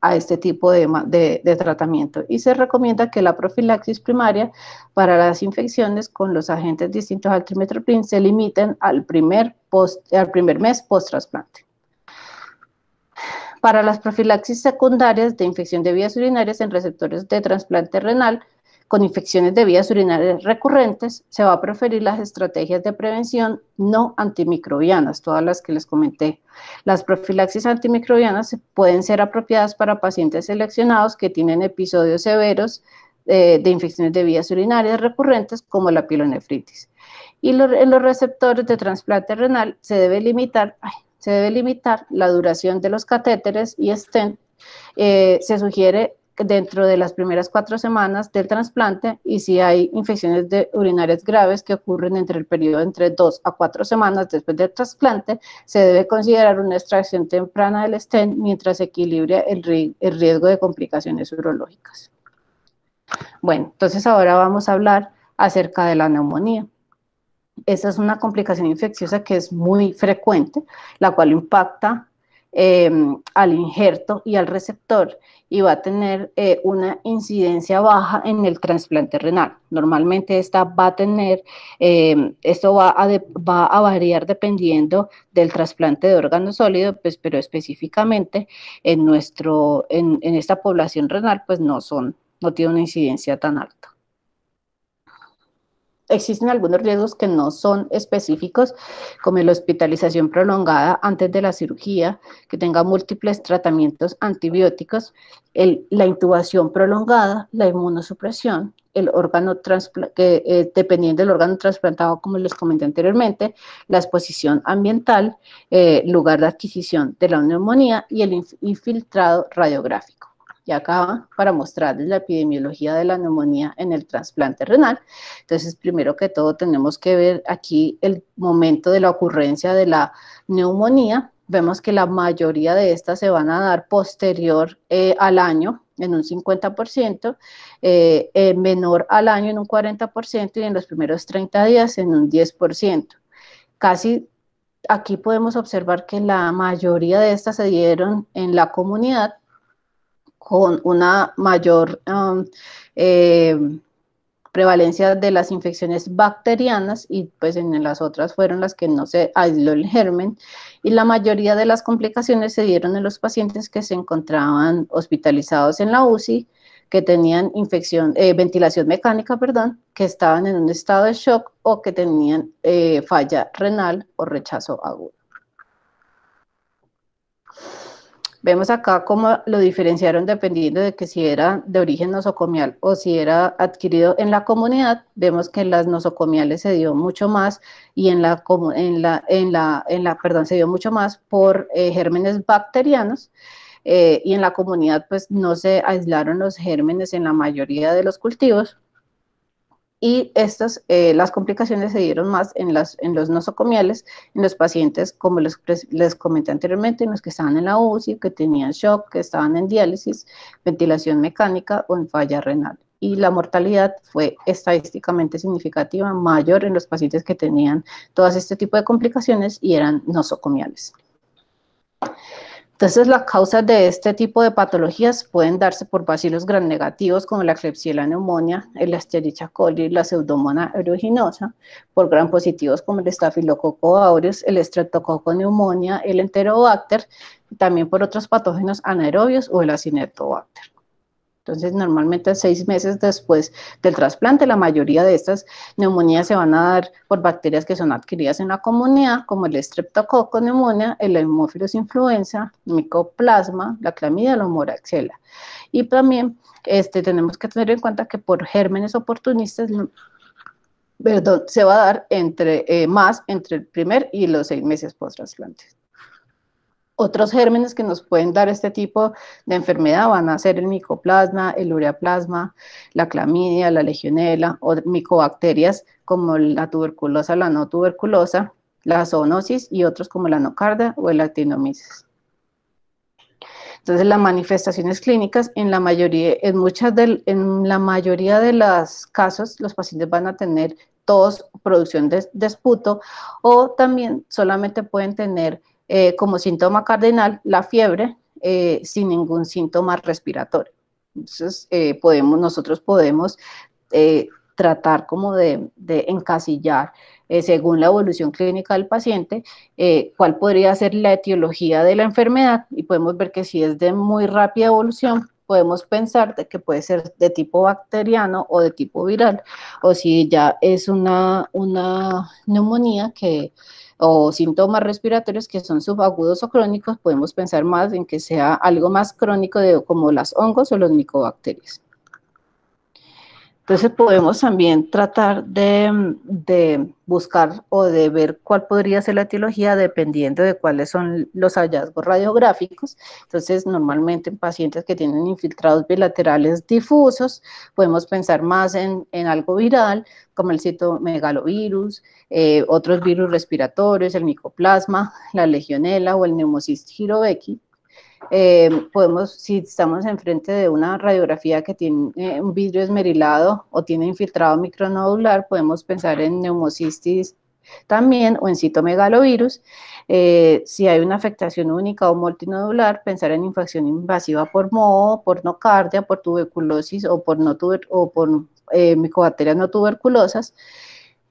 a este tipo de, tratamiento. Y se recomienda que la profilaxis primaria para las infecciones con los agentes distintos al trimetoprim se limiten al primer, al primer mes post-trasplante. Para las profilaxis secundarias de infección de vías urinarias en receptores de trasplante renal, con infecciones de vías urinarias recurrentes, se va a preferir las estrategias de prevención no antimicrobianas, todas las que les comenté. Las profilaxis antimicrobianas pueden ser apropiadas para pacientes seleccionados que tienen episodios severos eh, de infecciones de vías urinarias recurrentes como la pilonefritis. Y en los receptores de trasplante renal se debe limitar, se debe limitar la duración de los catéteres y estén, eh, se sugiere dentro de las primeras cuatro semanas del trasplante y si hay infecciones de urinarias graves que ocurren entre el periodo entre dos a cuatro semanas después del trasplante, se debe considerar una extracción temprana del stent mientras se equilibra el riesgo de complicaciones urológicas. Bueno, entonces ahora vamos a hablar acerca de la neumonía. Esa es una complicación infecciosa que es muy frecuente, la cual impacta Em, al injerto y al receptor y va a tener eh, una incidencia baja en el trasplante renal. Normalmente esta va a tener, em, esto va a, variar dependiendo del trasplante de órgano sólido, pues, pero específicamente en, nuestro, en esta población renal, pues no son, no tiene una incidencia tan alta. Existen algunos riesgos que no son específicos, como la hospitalización prolongada antes de la cirugía, que tenga múltiples tratamientos antibióticos, la intubación prolongada, la inmunosupresión, el órgano que, eh, dependiendo del órgano trasplantado, como les comenté anteriormente, la exposición ambiental, eh, lugar de adquisición de la neumonía y el infiltrado radiográfico y acá para mostrarles la epidemiología de la neumonía en el trasplante renal. Entonces, primero que todo, tenemos que ver aquí el momento de la ocurrencia de la neumonía. Vemos que la mayoría de estas se van a dar posterior eh, al año, en un 50%, eh, eh, menor al año en un 40% y en los primeros 30 días en un 10%. Casi aquí podemos observar que la mayoría de estas se dieron en la comunidad con una mayor eh, prevalencia de las infecciones bacterianas y pues en las otras fueron las que no se aisló el germen y la mayoría de las complicaciones se dieron en los pacientes que se encontraban hospitalizados en la UCI, que tenían infección, eh, ventilación mecánica, perdón, que estaban en un estado de shock o que tenían eh, falla renal o rechazo agudo. Vemos acá cómo lo diferenciaron dependiendo de que si era de origen nosocomial o si era adquirido en la comunidad. Vemos que en las nosocomiales se dio mucho más y en la, en la, en la, perdón, se dio mucho más por eh, gérmenes bacterianos. Eh, y en la comunidad pues no se aislaron los gérmenes en la mayoría de los cultivos, y estas, eh, las complicaciones se dieron más en, las, en los nosocomiales, en los pacientes, como les, les comenté anteriormente, en los que estaban en la UCI, que tenían shock, que estaban en diálisis, ventilación mecánica o en falla renal. Y la mortalidad fue estadísticamente significativa, mayor en los pacientes que tenían todas este tipo de complicaciones y eran nosocomiales. Entonces, las causas de este tipo de patologías pueden darse por bacilos gran negativos como la Klebsiella neumonia, el Escherichia coli, la Pseudomonas aeruginosa, por gran positivos como el estafilococo aureus, el Streptococcus neumonia, el Enterobacter, también por otros patógenos anaerobios o el Acinetobacter. Entonces, normalmente seis meses después del trasplante, la mayoría de estas neumonías se van a dar por bacterias que son adquiridas en la comunidad, como el streptococo neumonía, el hemófilos influenza, micoplasma, la clamidia, la moraxela. Y también este, tenemos que tener en cuenta que por gérmenes oportunistas, perdón, se va a dar entre, eh, más entre el primer y los seis meses post-trasplante. Otros gérmenes que nos pueden dar este tipo de enfermedad van a ser el micoplasma, el ureaplasma, la clamidia, la legionela, o micobacterias como la tuberculosa, la no tuberculosa, la zoonosis y otros como la nocarda o el actinomisis. Entonces, las manifestaciones clínicas, en la mayoría, en muchas en la mayoría de los casos, los pacientes van a tener tos, producción de esputo, o también solamente pueden tener eh, como síntoma cardinal la fiebre eh, sin ningún síntoma respiratorio. Entonces, eh, podemos, nosotros podemos tratar como de, de encasillar, según la evolución clínica del paciente, cuál podría ser la etiología de la enfermedad y podemos ver que si es de muy rápida evolución, podemos pensar de que puede ser de tipo bacteriano o de tipo viral, o si ya es una, una neumonía que o síntomas respiratorios que son subagudos o crónicos, podemos pensar más en que sea algo más crónico de, como las hongos o los micobacterias. Entonces podemos también tratar mm, de, buscar o de ver cuál podría ser la etiología dependiendo de cuáles son los hallazgos radiográficos. Entonces normalmente en pacientes que tienen infiltrados bilaterales difusos podemos pensar más en, algo viral como el citomegalovirus, eh, otros virus respiratorios, el micoplasma, la legionela o el neumocystis eh, podemos, si estamos enfrente de una radiografía que tiene eh, un vidrio esmerilado o tiene infiltrado micronodular, podemos pensar en neumocistis también o en citomegalovirus. Eh, si hay una afectación única o multinodular, pensar en infección invasiva por moho, por nocardia, por tuberculosis o por, no o por micobacterias no tuberculosas.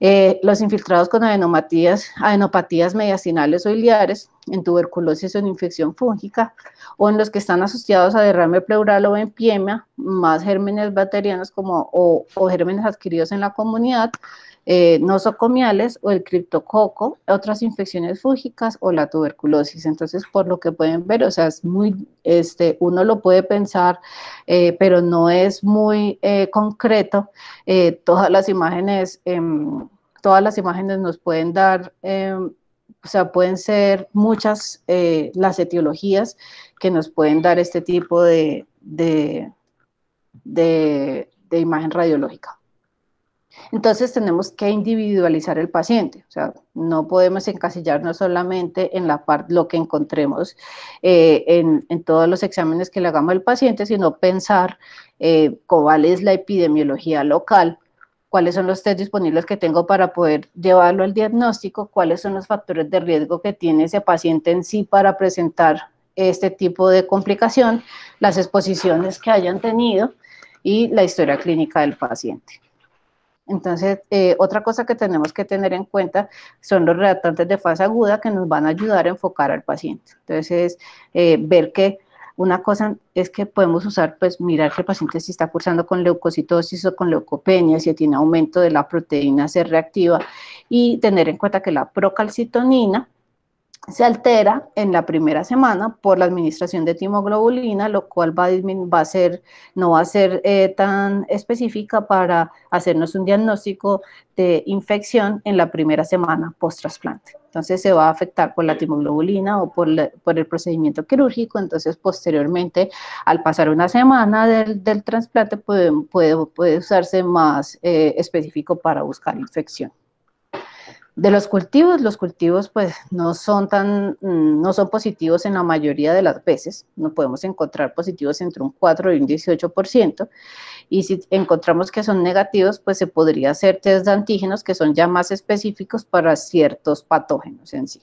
Eh, los infiltrados con adenopatías, adenopatías mediastinales o iliares, en tuberculosis o en infección fúngica, o en los que están asociados a derrame pleural o empiema, más gérmenes bacterianos como, o gérmenes adquiridos en la comunidad, eh, nosocomiales o el criptococo, otras infecciones fúngicas o la tuberculosis. Entonces, por lo que pueden ver, o sea, es muy, este, uno lo puede pensar, eh, pero no es muy eh, concreto. Eh, todas las imágenes, em, todas las imágenes nos pueden dar em, o sea, pueden ser muchas las etiologías que nos pueden dar este tipo de, de imagen radiológica. Entonces tenemos que individualizar el paciente, o sea, no podemos encasillarnos solamente en la parte, lo que encontremos eh, en, todos los exámenes que le hagamos al paciente, sino pensar eh, cuál es la epidemiología local, cuáles son los test disponibles que tengo para poder llevarlo al diagnóstico, cuáles son los factores de riesgo que tiene ese paciente en sí para presentar este tipo de complicación, las exposiciones que hayan tenido y la historia clínica del paciente. Entonces, eh, otra cosa que tenemos que tener en cuenta son los reactantes de fase aguda que nos van a ayudar a enfocar al paciente. Entonces, eh, ver que una cosa es que podemos usar, pues mirar que el paciente si está cursando con leucocitosis o con leucopenia, si tiene aumento de la proteína C reactiva y tener en cuenta que la procalcitonina se altera en la primera semana por la administración de timoglobulina, lo cual va ser, no va a ser eh, tan específica para hacernos un diagnóstico de infección en la primera semana post-trasplante. Entonces se va a afectar por la timoglobulina o por, el procedimiento quirúrgico. Entonces, posteriormente, al pasar una semana del, trasplante, puede, usarse más eh, específico para buscar infección. De los cultivos, los cultivos pues no son tan, mm, no son positivos en la mayoría de las veces, no podemos encontrar positivos entre un 4 y un 18%, y si encontramos que son negativos, pues se podría hacer test de antígenos que son ya más específicos para ciertos patógenos en sí.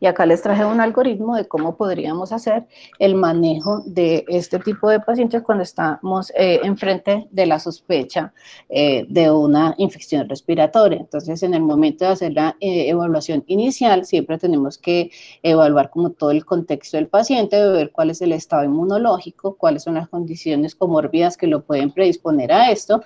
Y acá les traje un algoritmo de cómo podríamos hacer el manejo de este tipo de pacientes cuando estamos eh, enfrente de la sospecha eh, de una infección respiratoria. Entonces, en el momento de hacer la eh, evaluación inicial, siempre tenemos que evaluar como todo el contexto del paciente, ver cuál es el estado inmunológico, cuáles son las condiciones comórbidas que lo pueden predisponer a esto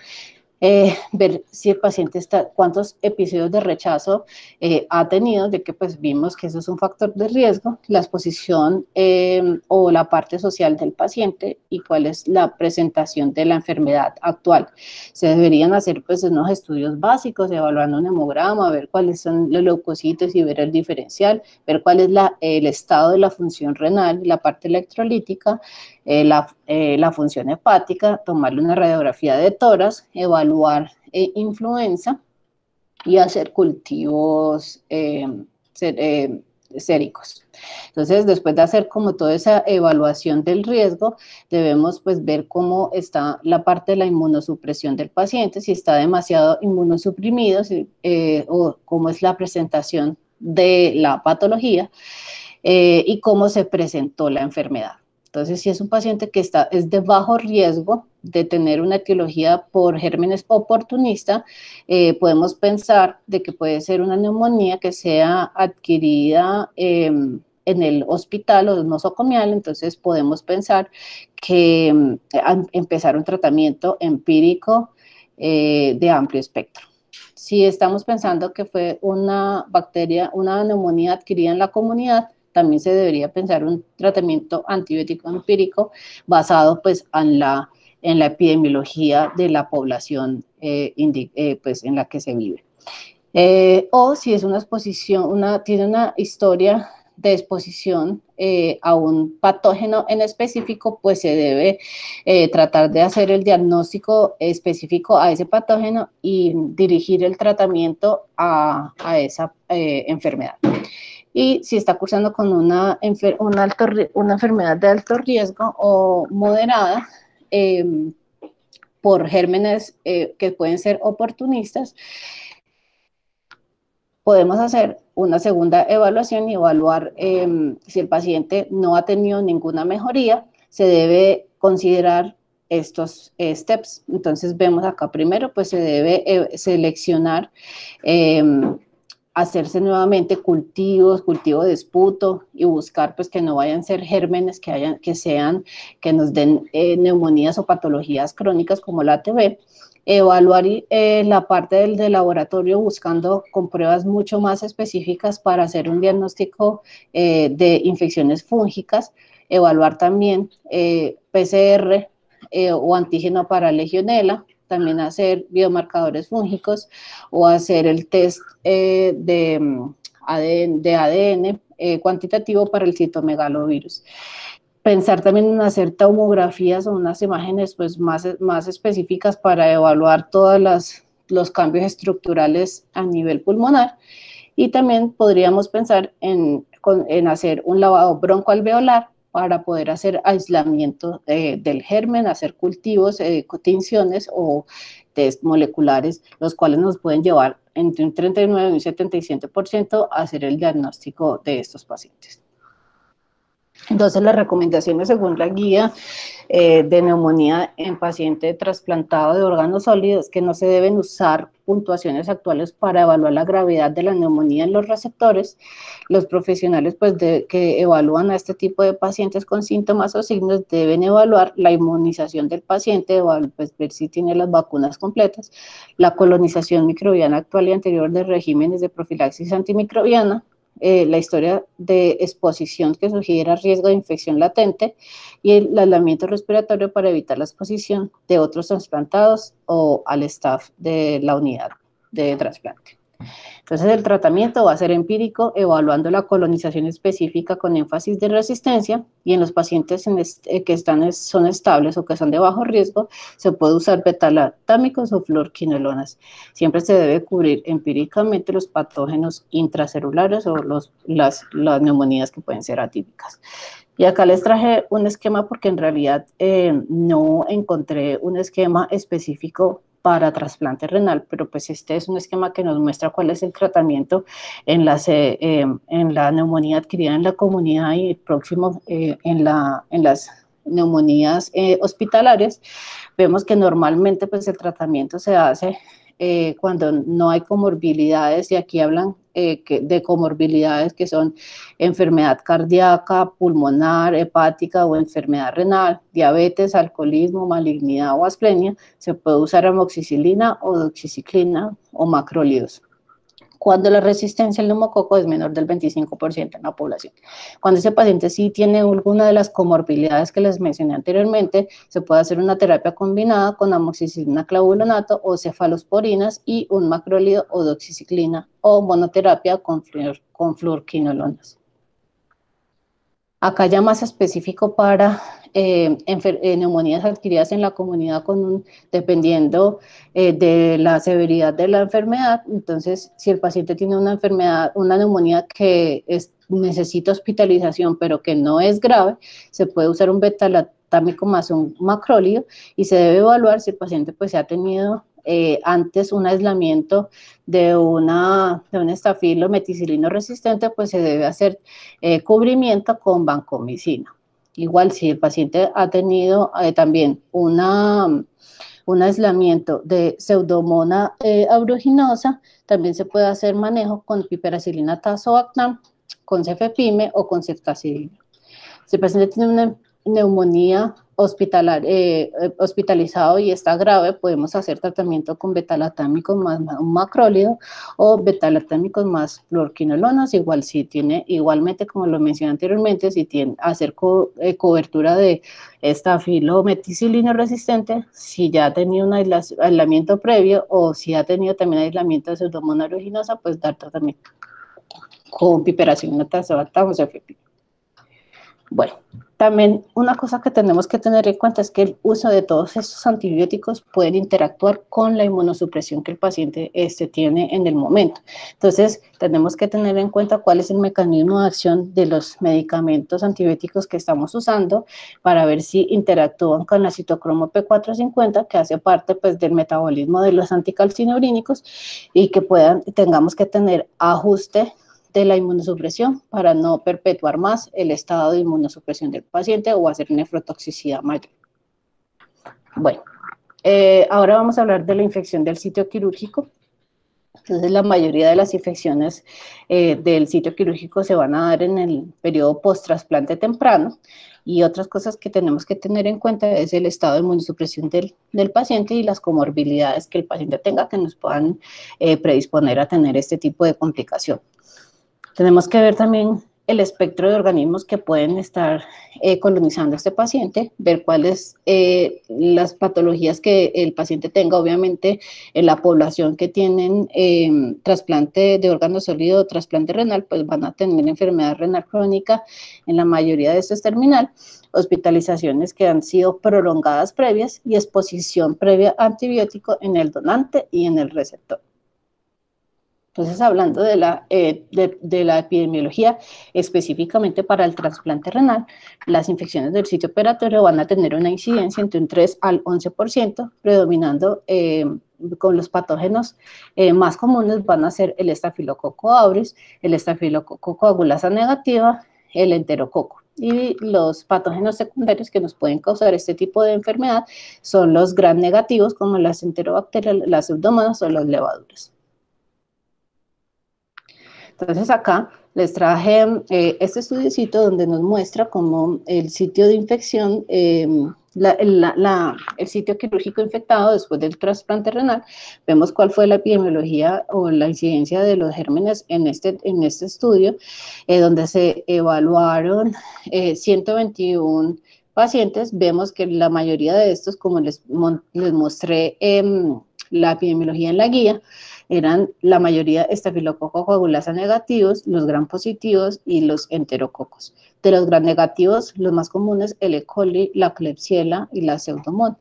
eh, ver si el paciente está, cuántos episodios de rechazo eh, ha tenido, de que pues vimos que eso es un factor de riesgo, la exposición em, o la parte social del paciente y cuál es la presentación de la enfermedad actual. Se deberían hacer pues unos estudios básicos, evaluando un hemograma, ver cuáles son los leucocitos y ver el diferencial, ver cuál es el estado de la función renal, la parte electrolítica, eh, eh, la, función hepática, tomarle una radiografía de toras, evaluar eh, influenza y hacer cultivos séricos. Entonces, después de hacer como toda esa evaluación del riesgo, debemos pues ver cómo está la parte de la inmunosupresión del paciente, si está demasiado inmunosuprimido o cómo es la presentación de la patología y cómo se presentó la enfermedad. Entonces, si es un paciente que es de bajo riesgo de tener una etiología por gérmenes oportunista, eh, podemos pensar de que puede ser una neumonía que sea adquirida em, en el hospital o nosocomial, entonces podemos pensar que em, empezar un tratamiento empírico eh, de amplio espectro. Si estamos pensando que fue una bacteria, una neumonía adquirida en la comunidad, también se debería pensar un tratamiento antibiótico empírico basado pues en la, en la epidemiología de la población eh, eh, pues, en la que se vive. Eh, o si es una exposición, una, tiene una historia de exposición a un patógeno en específico, pues se debe tratar de hacer el diagnóstico específico a ese patógeno y dirigir el tratamiento a, esa enfermedad y si está cursando con una, enfermedad de alto riesgo o moderada em, por gérmenes eh, que pueden ser oportunistas, podemos hacer una segunda evaluación y evaluar em, si el paciente no ha tenido ninguna mejoría, se debe considerar estos eh, steps. Entonces vemos acá primero, pues se debe eh, seleccionar em, hacerse nuevamente cultivos, cultivo de esputo y buscar pues que no vayan a ser gérmenes que, hayan, que sean, que nos den eh, neumonías o patologías crónicas como la TB, evaluar eh, la parte del, laboratorio buscando con pruebas mucho más específicas para hacer un diagnóstico eh, de infecciones fúngicas, evaluar también PCR o antígeno para legionela, también hacer biomarcadores fúngicos o hacer el test eh, de, mm, ADN, eh, cuantitativo para el citomegalovirus pensar también en hacer tomografías o unas imágenes pues más, más específicas para evaluar todos los cambios estructurales a nivel pulmonar y también podríamos pensar en, en hacer un lavado broncoalveolar para poder hacer aislamiento eh, del germen, hacer cultivos, eh, cotinciones o test moleculares, los cuales nos pueden llevar entre un 39 y un 77% a hacer el diagnóstico de estos pacientes. Entonces, las recomendaciones según la guía eh, de neumonía en paciente trasplantado de órganos sólidos que no se deben usar puntuaciones actuales para evaluar la gravedad de la neumonía en los receptores. Los profesionales pues, que evalúan a este tipo de pacientes con síntomas o signos deben evaluar la inmunización del paciente, pues, ver si tiene las vacunas completas, la colonización microbiana actual y anterior de regímenes de profilaxis antimicrobiana, eh, la historia de exposición que sugiera riesgo de infección latente y el aislamiento respiratorio para evitar la exposición de otros trasplantados o al staff de la unidad de trasplante. Entonces el tratamiento va a ser empírico, evaluando la colonización específica con énfasis de resistencia y en los pacientes eh, que están, son estables o que son de bajo riesgo, se puede usar betalatámicos o fluorquinolonas. Siempre se debe cubrir empíricamente los patógenos intracelulares o las, neumonías que pueden ser atípicas. Y acá les traje un esquema porque en realidad eh, no encontré un esquema específico para trasplante renal, pero pues este es un esquema que nos muestra cuál es el tratamiento en, la eh, em, en la neumonía adquirida en la comunidad y próximo eh, en, la, en las neumonías eh, hospitalares, Vemos que normalmente pues el tratamiento se hace cuando no hay comorbilidades, y aquí hablan eh, de comorbilidades que son enfermedad cardíaca, pulmonar, hepática o enfermedad renal, diabetes, alcoholismo, malignidad o asplenia, se puede usar amoxicilina o doxiciclina o macrólidos cuando la resistencia al neumococo es menor del 25% en la población. Cuando ese paciente sí tiene alguna de las comorbilidades que les mencioné anteriormente, se puede hacer una terapia combinada con amoxicilina clavulonato o cefalosporinas y un macrólido o doxiciclina o monoterapia con, con fluorquinolonas. Acá ya más específico para eh, eh, neumonías adquiridas en la comunidad con dependiendo eh, de la severidad de la enfermedad. Entonces, si el paciente tiene una enfermedad, una neumonía que necesita hospitalización pero que no es grave, se puede usar un beta más un macrólido y se debe evaluar si el paciente pues se ha tenido eh, antes un aislamiento de, una, un estafilo meticilino resistente, pues se debe hacer eh, cubrimiento con vancomicina. Igual si el paciente ha tenido eh, también una, un aislamiento de pseudomona aeruginosa, también se puede hacer manejo con piperacilina tazoactam, con cefepime o con ceftacilina. Si el paciente tiene una neumonía hospitalar, eh, eh, hospitalizado y está grave, podemos hacer tratamiento con betalatámicos más, macrólido o betalatámicos más fluorquinolonas, igual si tiene, igualmente como lo mencioné anteriormente, si tiene hacer eh, cobertura de meticilina resistente, si ya ha tenido un aislamiento previo o si ha tenido también aislamiento de pseudomonas aeruginosa, pues dar tratamiento con piperación tazobactam o cefepime. Bueno, también una cosa que tenemos que tener en cuenta es que el uso de todos estos antibióticos pueden interactuar con la inmunosupresión que el paciente este, tiene en el momento. Entonces, tenemos que tener en cuenta cuál es el mecanismo de acción de los medicamentos antibióticos que estamos usando para ver si interactúan con la citocromo P450, que hace parte pues, del metabolismo de los anticalcineurínicos, y que puedan, tengamos que tener ajuste de la inmunosupresión para no perpetuar más el estado de inmunosupresión del paciente o hacer nefrotoxicidad mayor. Bueno, eh, ahora vamos a hablar de la infección del sitio quirúrgico. Entonces, la mayoría de las infecciones eh, del sitio quirúrgico se van a dar en el periodo post-trasplante temprano. Y otras cosas que tenemos que tener en cuenta es el estado de inmunosupresión del, paciente y las comorbilidades que el paciente tenga que nos puedan eh, predisponer a tener este tipo de complicación. Tenemos que ver también el espectro de organismos que pueden estar eh, colonizando a este paciente, ver cuáles eh, las patologías que el paciente tenga, obviamente en la población que tienen em, trasplante de órgano sólido o trasplante renal, pues van a tener enfermedad renal crónica, en la mayoría de estos terminal, hospitalizaciones que han sido prolongadas previas y exposición previa a antibiótico en el donante y en el receptor. Entonces, hablando de la, eh, de, la epidemiología específicamente para el trasplante renal, las infecciones del sitio operatorio van a tener una incidencia entre un 3 al 11%, predominando eh, con los patógenos eh, más comunes van a ser el estafilococo aureus, el estafilococo coagulasa negativa, el enterococo. Y los patógenos secundarios que nos pueden causar este tipo de enfermedad son los gran negativos como las enterobacterias, las pseudomonas o las levaduras. Entonces acá les traje eh, este estudiocito donde nos muestra cómo el sitio de infección, em, el sitio quirúrgico infectado después del trasplante renal, vemos cuál fue la epidemiología o la incidencia de los gérmenes en este, en este estudio, eh, donde se evaluaron 121 eh, pacientes, vemos que la mayoría de estos, como les, les mostré em, la epidemiología en la guía, eran la mayoría estafilococo coagulasa negativos, los gran positivos y los enterococos. De los gran negativos, los más comunes, el E. coli, la Klebsiella y la Pseudomonas.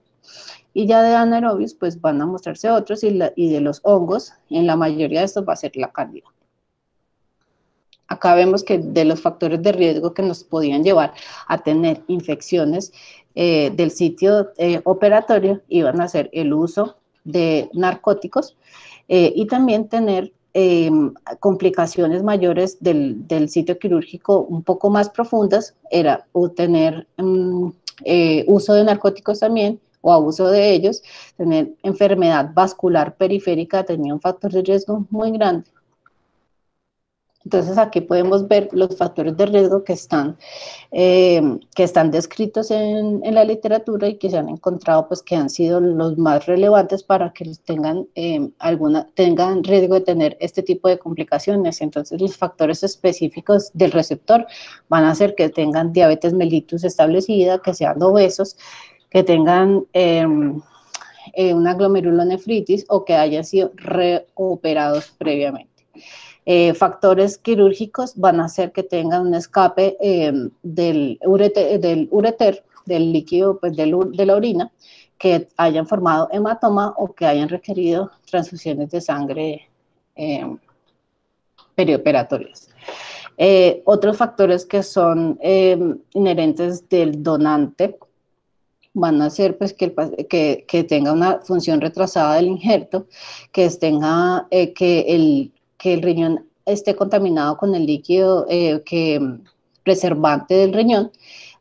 Y ya de anaerobios, pues van a mostrarse otros y, de los hongos, en la mayoría de estos va a ser la cándida. Acá vemos que de los factores de riesgo que nos podían llevar a tener infecciones eh, del sitio eh, operatorio iban a ser el uso de narcóticos, eh, y también tener em, complicaciones mayores del, sitio quirúrgico un poco más profundas, era tener mm, eh, uso de narcóticos también o abuso de ellos, tener enfermedad vascular periférica tenía un factor de riesgo muy grande. Entonces aquí podemos ver los factores de riesgo que están, eh, que están descritos en, la literatura y que se han encontrado pues que han sido los más relevantes para que tengan, em, alguna, tengan riesgo de tener este tipo de complicaciones. Entonces los factores específicos del receptor van a ser que tengan diabetes mellitus establecida, que sean obesos, que tengan... Em, eh, una glomerulonefritis o que hayan sido recuperados previamente. Eh, factores quirúrgicos van a hacer que tengan un escape em, del, ureter, del, líquido pues, de la orina, que hayan formado hematoma o que hayan requerido transfusiones de sangre em, perioperatorias. Eh, otros factores que son em, inherentes del donante van a ser pues, que, que, tenga una función retrasada del injerto, que tenga eh, que el que el riñón esté contaminado con el líquido eh, que, preservante mm, del riñón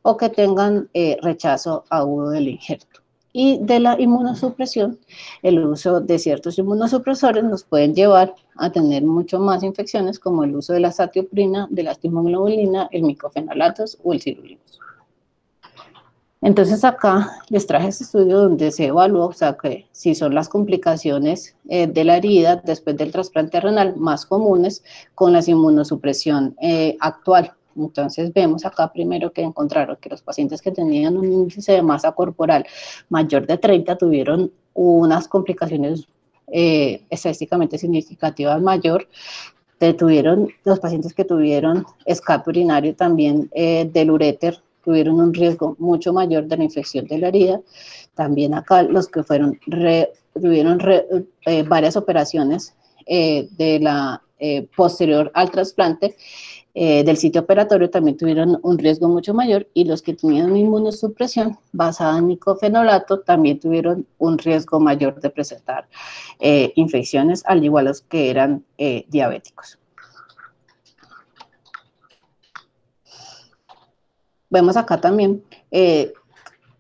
o que tengan eh, rechazo agudo del injerto. Y de la inmunosupresión, el uso de ciertos inmunosupresores nos pueden llevar a tener mucho más infecciones como el uso de la satioprina, de la timoglobulina, el micofenolatos o el cirulinus. Entonces acá les traje este estudio donde se evaluó, o sea, que si son las complicaciones eh, de la herida después del trasplante renal más comunes con la inmunosupresión eh, actual. Entonces vemos acá primero que encontraron que los pacientes que tenían un índice de masa corporal mayor de 30 tuvieron unas complicaciones eh, estadísticamente significativas mayor tuvieron los pacientes que tuvieron escape urinario también del uréter tuvieron un riesgo mucho mayor de la infección de la herida. También acá los que fueron tuvieron eh, varias operaciones eh, de la eh, posterior al trasplante del sitio operatorio también tuvieron un riesgo mucho mayor y los que tenían inmunosupresión basada en nicofenolato también tuvieron un riesgo mayor de presentar infecciones, al igual los que eran diabéticos. vemos acá también eh,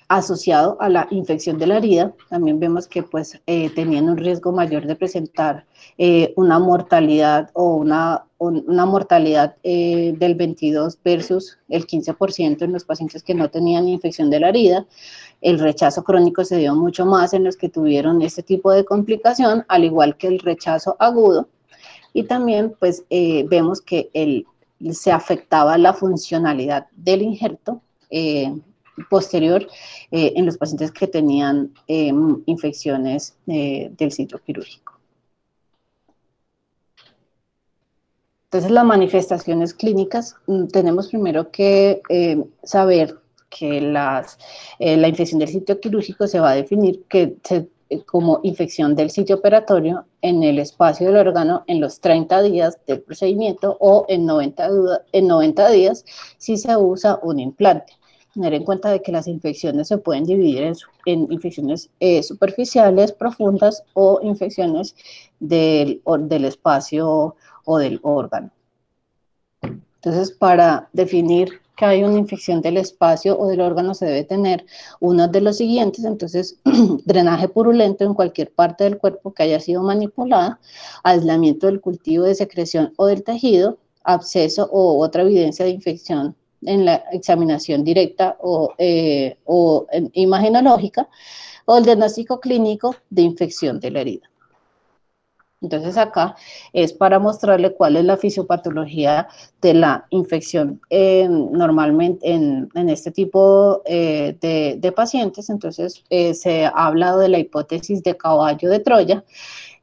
asociado a la infección de la herida, también vemos que pues eh, tenían un riesgo mayor de presentar eh, una mortalidad o una, una mortalidad del 22 versus el 15% en los pacientes que no tenían infección de la herida. El rechazo crónico se dio mucho más en los que tuvieron este tipo de complicación, al igual que el rechazo agudo. Y también pues vemos que el se afectaba la funcionalidad del injerto eh, posterior eh, en los pacientes que tenían em, infecciones eh, del sitio quirúrgico. Entonces, las manifestaciones clínicas, mm, tenemos primero que em, saber que las, la infección del sitio quirúrgico se va a definir, que se eh, como infección del sitio operatorio en el espacio del órgano en los 30 días del procedimiento o en 90, en 90 días si se usa un implante. Tener en cuenta de que las infecciones se pueden dividir en, infecciones eh, superficiales, profundas o infecciones del, del espacio o del órgano. Entonces, para definir que hay una infección del espacio o del órgano se debe tener uno de los siguientes, entonces drenaje purulento en cualquier parte del cuerpo que haya sido manipulada, aislamiento del cultivo de secreción o del tejido, absceso o otra evidencia de infección en la examinación directa o, eh, o em, imagenológica, o el diagnóstico clínico de infección de la herida. Entonces acá es para mostrarle cuál es la fisiopatología de la infección eh, normalmente en, este tipo eh, de, pacientes. Entonces eh, se ha hablado de la hipótesis de caballo de Troya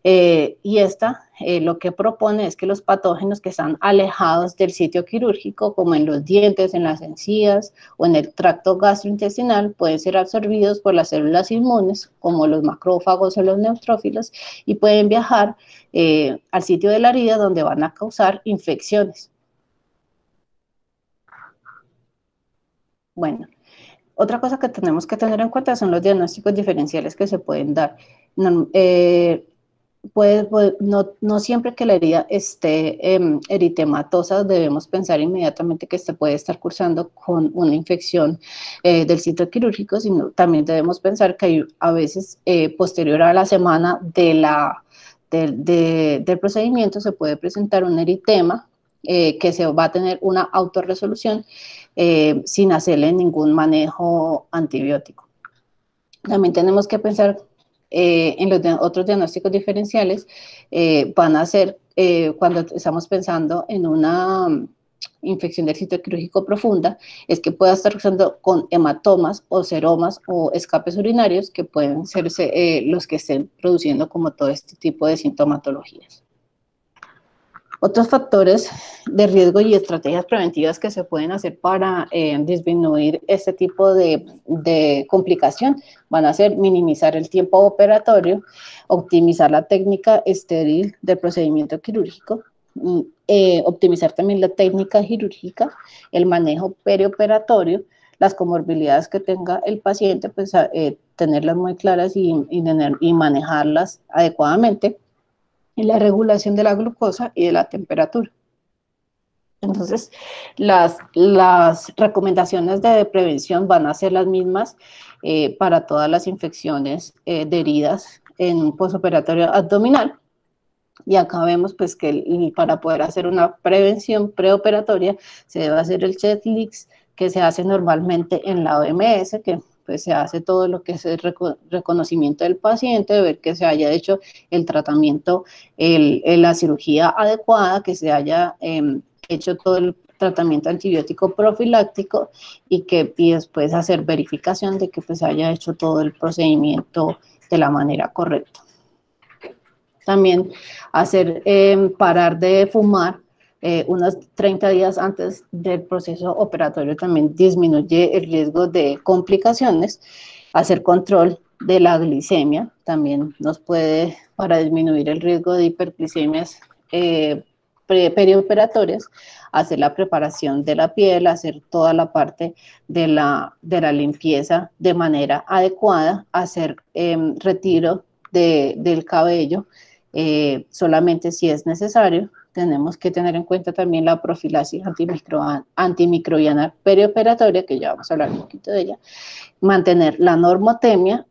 eh, y esta eh, lo que propone es que los patógenos que están alejados del sitio quirúrgico, como en los dientes, en las encías o en el tracto gastrointestinal, pueden ser absorbidos por las células inmunes, como los macrófagos o los neutrófilos, y pueden viajar eh, al sitio de la herida donde van a causar infecciones. Bueno, otra cosa que tenemos que tener en cuenta son los diagnósticos diferenciales que se pueden dar no, siempre que la herida esté em, eritematosa debemos pensar inmediatamente que se puede estar cursando con una infección eh, del sitio quirúrgico, sino también debemos pensar que a veces eh, posterior a la semana de la, del procedimiento se puede presentar un eritema eh, que se va a tener una autorresolución sin hacerle ningún manejo antibiótico. También tenemos que pensar eh, en los otros diagnósticos diferenciales eh, van a ser eh, cuando estamos pensando en una mm, infección del sitio quirúrgico profunda, es que pueda estar usando con hematomas o seromas o escapes urinarios que pueden ser los que estén produciendo como todo este tipo de sintomatologías. Otros factores de riesgo y estrategias preventivas que se pueden hacer para eh, disminuir este tipo de, complicación van a ser minimizar el tiempo operatorio, optimizar la técnica estéril del procedimiento quirúrgico, mm, eh, optimizar también la técnica quirúrgica, el manejo perioperatorio, las comorbilidades que tenga el paciente, pues eh, tenerlas muy claras y manejarlas adecuadamente y la regulación de la glucosa y de la temperatura. Entonces, las, las recomendaciones de prevención van a ser las mismas eh, para todas las infecciones eh, de heridas en un posoperatorio abdominal. Y acá vemos pues que para poder hacer una prevención preoperatoria se debe hacer el checklist que se hace normalmente en la OMS, que pues se hace todo lo que es el reconocimiento del paciente, de ver que se haya hecho el tratamiento, la cirugía adecuada, que se haya em, hecho todo el tratamiento antibiótico profiláctico y que después hacer verificación de que pues, se haya hecho todo el procedimiento de la manera correcta. También hacer em, parar de fumar eh, unos 30 días antes del proceso operatorio también disminuye el riesgo de complicaciones. Hacer control de la glicemia también nos puede, para disminuir el riesgo de hiperglicemias eh, perioperatorias, hacer la preparación de la piel, hacer toda la parte de la, limpieza de manera adecuada, hacer em, retiro del cabello eh, solamente si es necesario, tenemos que tener en cuenta también la profilaxis antimicrobiana perioperatoria, que ya vamos a hablar un poquito de ella, mantener la normotermia,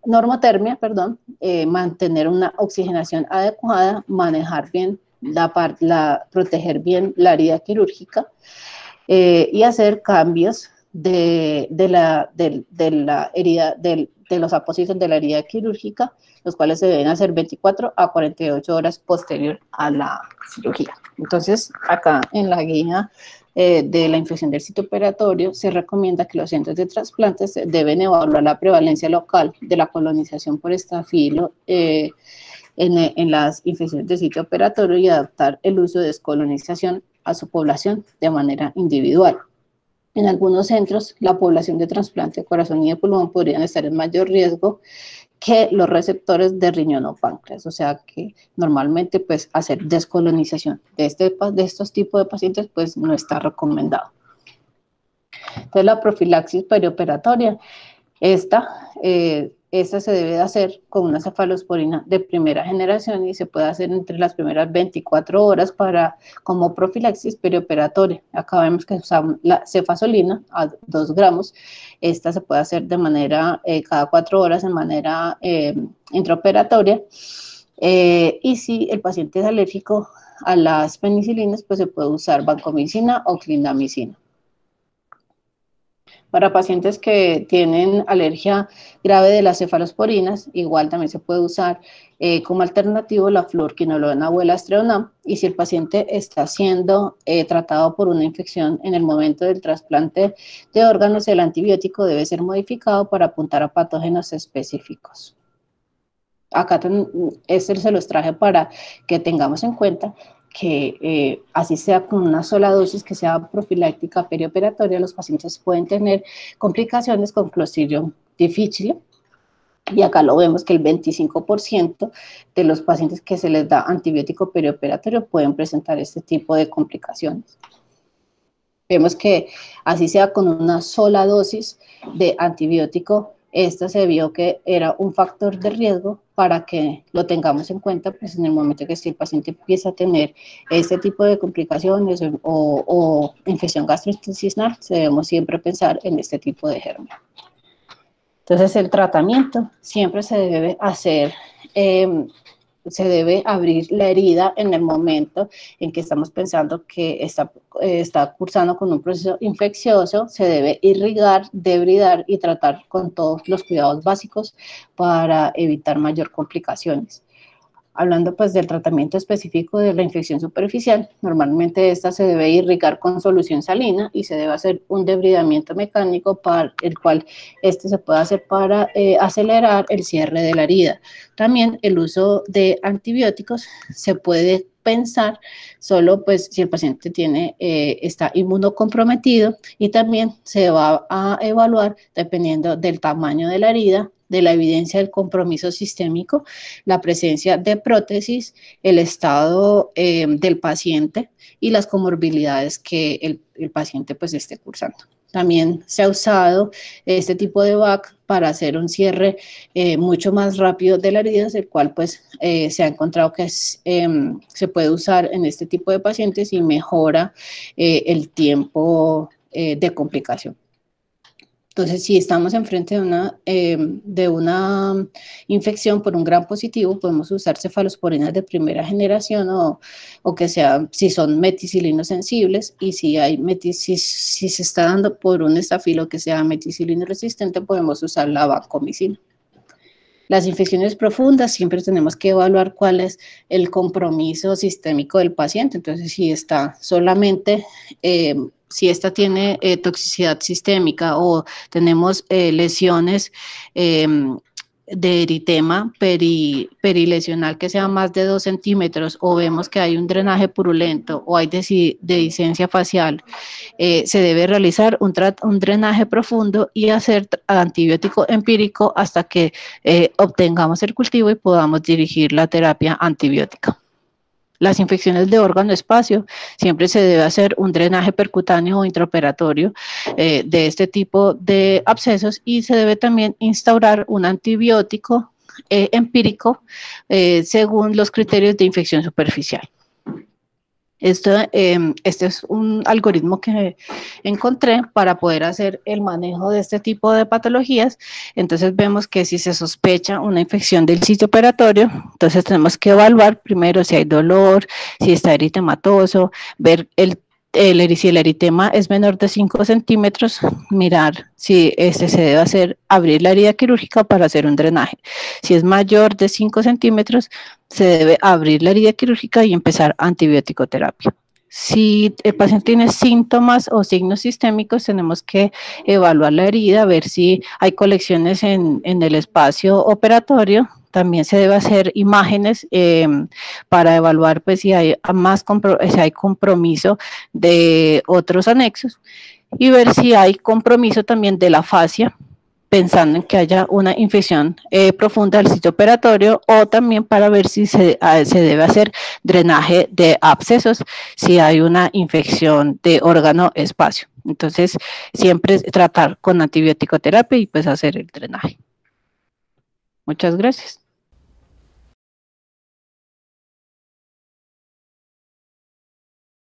perdón, eh, mantener una oxigenación adecuada, manejar bien la, la proteger bien la herida quirúrgica eh, y hacer cambios de, la, de la herida, del de los apósitos de la herida quirúrgica, los cuales se deben hacer 24 a 48 horas posterior a la cirugía. Entonces, acá en la guía eh, de la infección del sitio operatorio, se recomienda que los centros de trasplantes deben evaluar la prevalencia local de la colonización por estafilo eh, en, en, las infecciones del sitio operatorio y adaptar el uso de descolonización a su población de manera individual. En algunos centros, la población de trasplante de corazón y de pulmón podrían estar en mayor riesgo que los receptores de riñón o páncreas. O sea que normalmente pues hacer descolonización de, este, de estos tipos de pacientes pues no está recomendado. Entonces la profilaxis perioperatoria, esta eh, esta se debe de hacer con una cefalosporina de primera generación y se puede hacer entre las primeras 24 horas para como profilaxis perioperatoria. Acá vemos que usamos la cefasolina a 2 gramos. Esta se puede hacer de manera eh, cada 4 horas de manera eh, intraoperatoria. Eh, y si el paciente es alérgico a las penicilinas, pues se puede usar vancomicina o clindamicina. Para pacientes que tienen alergia grave de las cefalosporinas, igual también se puede usar eh, como alternativo la fluorquinolona o el astreonam. Y si el paciente está siendo eh, tratado por una infección en el momento del trasplante de órganos, el antibiótico debe ser modificado para apuntar a patógenos específicos acá este se los traje para que tengamos en cuenta que eh, así sea con una sola dosis que sea profiláctica perioperatoria, los pacientes pueden tener complicaciones con clostridium difícil. Y acá lo vemos que el 25% de los pacientes que se les da antibiótico perioperatorio pueden presentar este tipo de complicaciones. Vemos que así sea con una sola dosis de antibiótico esto se vio que era un factor de riesgo para que lo tengamos en cuenta, pues en el momento que si el paciente empieza a tener este tipo de complicaciones o, infección gastrointestinal, debemos siempre pensar en este tipo de germen. Entonces el tratamiento siempre se debe hacer em, se debe abrir la herida en el momento en que estamos pensando que está, eh, está cursando con un proceso infeccioso, se debe irrigar, debridar y tratar con todos los cuidados básicos para evitar mayor complicaciones hablando pues del tratamiento específico de la infección superficial, normalmente esta se debe irrigar con solución salina y se debe hacer un debridamiento mecánico para el cual este se puede hacer para eh, acelerar el cierre de la herida. También el uso de antibióticos se puede pensar, solo pues si el paciente tiene, eh, está inmunocomprometido y también se va a evaluar dependiendo del tamaño de la herida, de la evidencia del compromiso sistémico, la presencia de prótesis, el estado eh, del paciente y las comorbilidades que el, el paciente pues esté cursando. También se ha usado este tipo de VAC para hacer un cierre eh, mucho más rápido de la herida, el cual pues eh, se ha encontrado que em, se puede usar en este tipo de pacientes y mejora eh, el tiempo de complicación. Entonces, si estamos enfrente de una, em, de una infección por un gran positivo, podemos usar cefalosporinas de primera generación o, que sea, si son meticilinos sensibles y si, hay si, si, se está dando por un estafilo que sea meticilino resistente, podemos usar la vancomicina. Las infecciones profundas siempre tenemos que evaluar cuál es el compromiso sistémico del paciente. Entonces, si está solamente, eh, si esta tiene eh, toxicidad sistémica o tenemos eh, lesiones eh, de eritema perilesional que sea más de 2 centímetros o vemos que hay un drenaje purulento o hay disencia facial, eh, se debe realizar un, un, drenaje profundo y hacer antibiótico empírico hasta que eh, obtengamos el cultivo y podamos dirigir la terapia antibiótica. Las infecciones de órgano espacio siempre se debe hacer un drenaje percutáneo o intraoperatorio eh, de este tipo de abscesos y se debe también instaurar un antibiótico eh, empírico eh, según los criterios de infección superficial. Esto, em, este es un algoritmo que encontré para poder hacer el manejo de este tipo de patologías. Entonces vemos que si se sospecha una infección del sitio operatorio, entonces tenemos que evaluar primero si hay dolor, si está eritematoso, ver el el, si el eritema es menor de 5 centímetros, mirar si este se debe hacer, abrir la herida quirúrgica para hacer un drenaje. Si es mayor de 5 centímetros, se debe abrir la herida quirúrgica y empezar antibiótico-terapia. Si el paciente tiene síntomas o signos sistémicos, tenemos que evaluar la herida, ver si hay colecciones en, el espacio operatorio. También se debe hacer imágenes em, para evaluar pues, si, hay más si hay compromiso de otros anexos y ver si hay compromiso también de la fascia pensando en que haya una infección eh, profunda del sitio operatorio o también para ver si se, ah, se, debe hacer drenaje de abscesos si hay una infección de órgano espacio. Entonces, siempre tratar con antibiótico terapia y pues hacer el drenaje. Muchas gracias.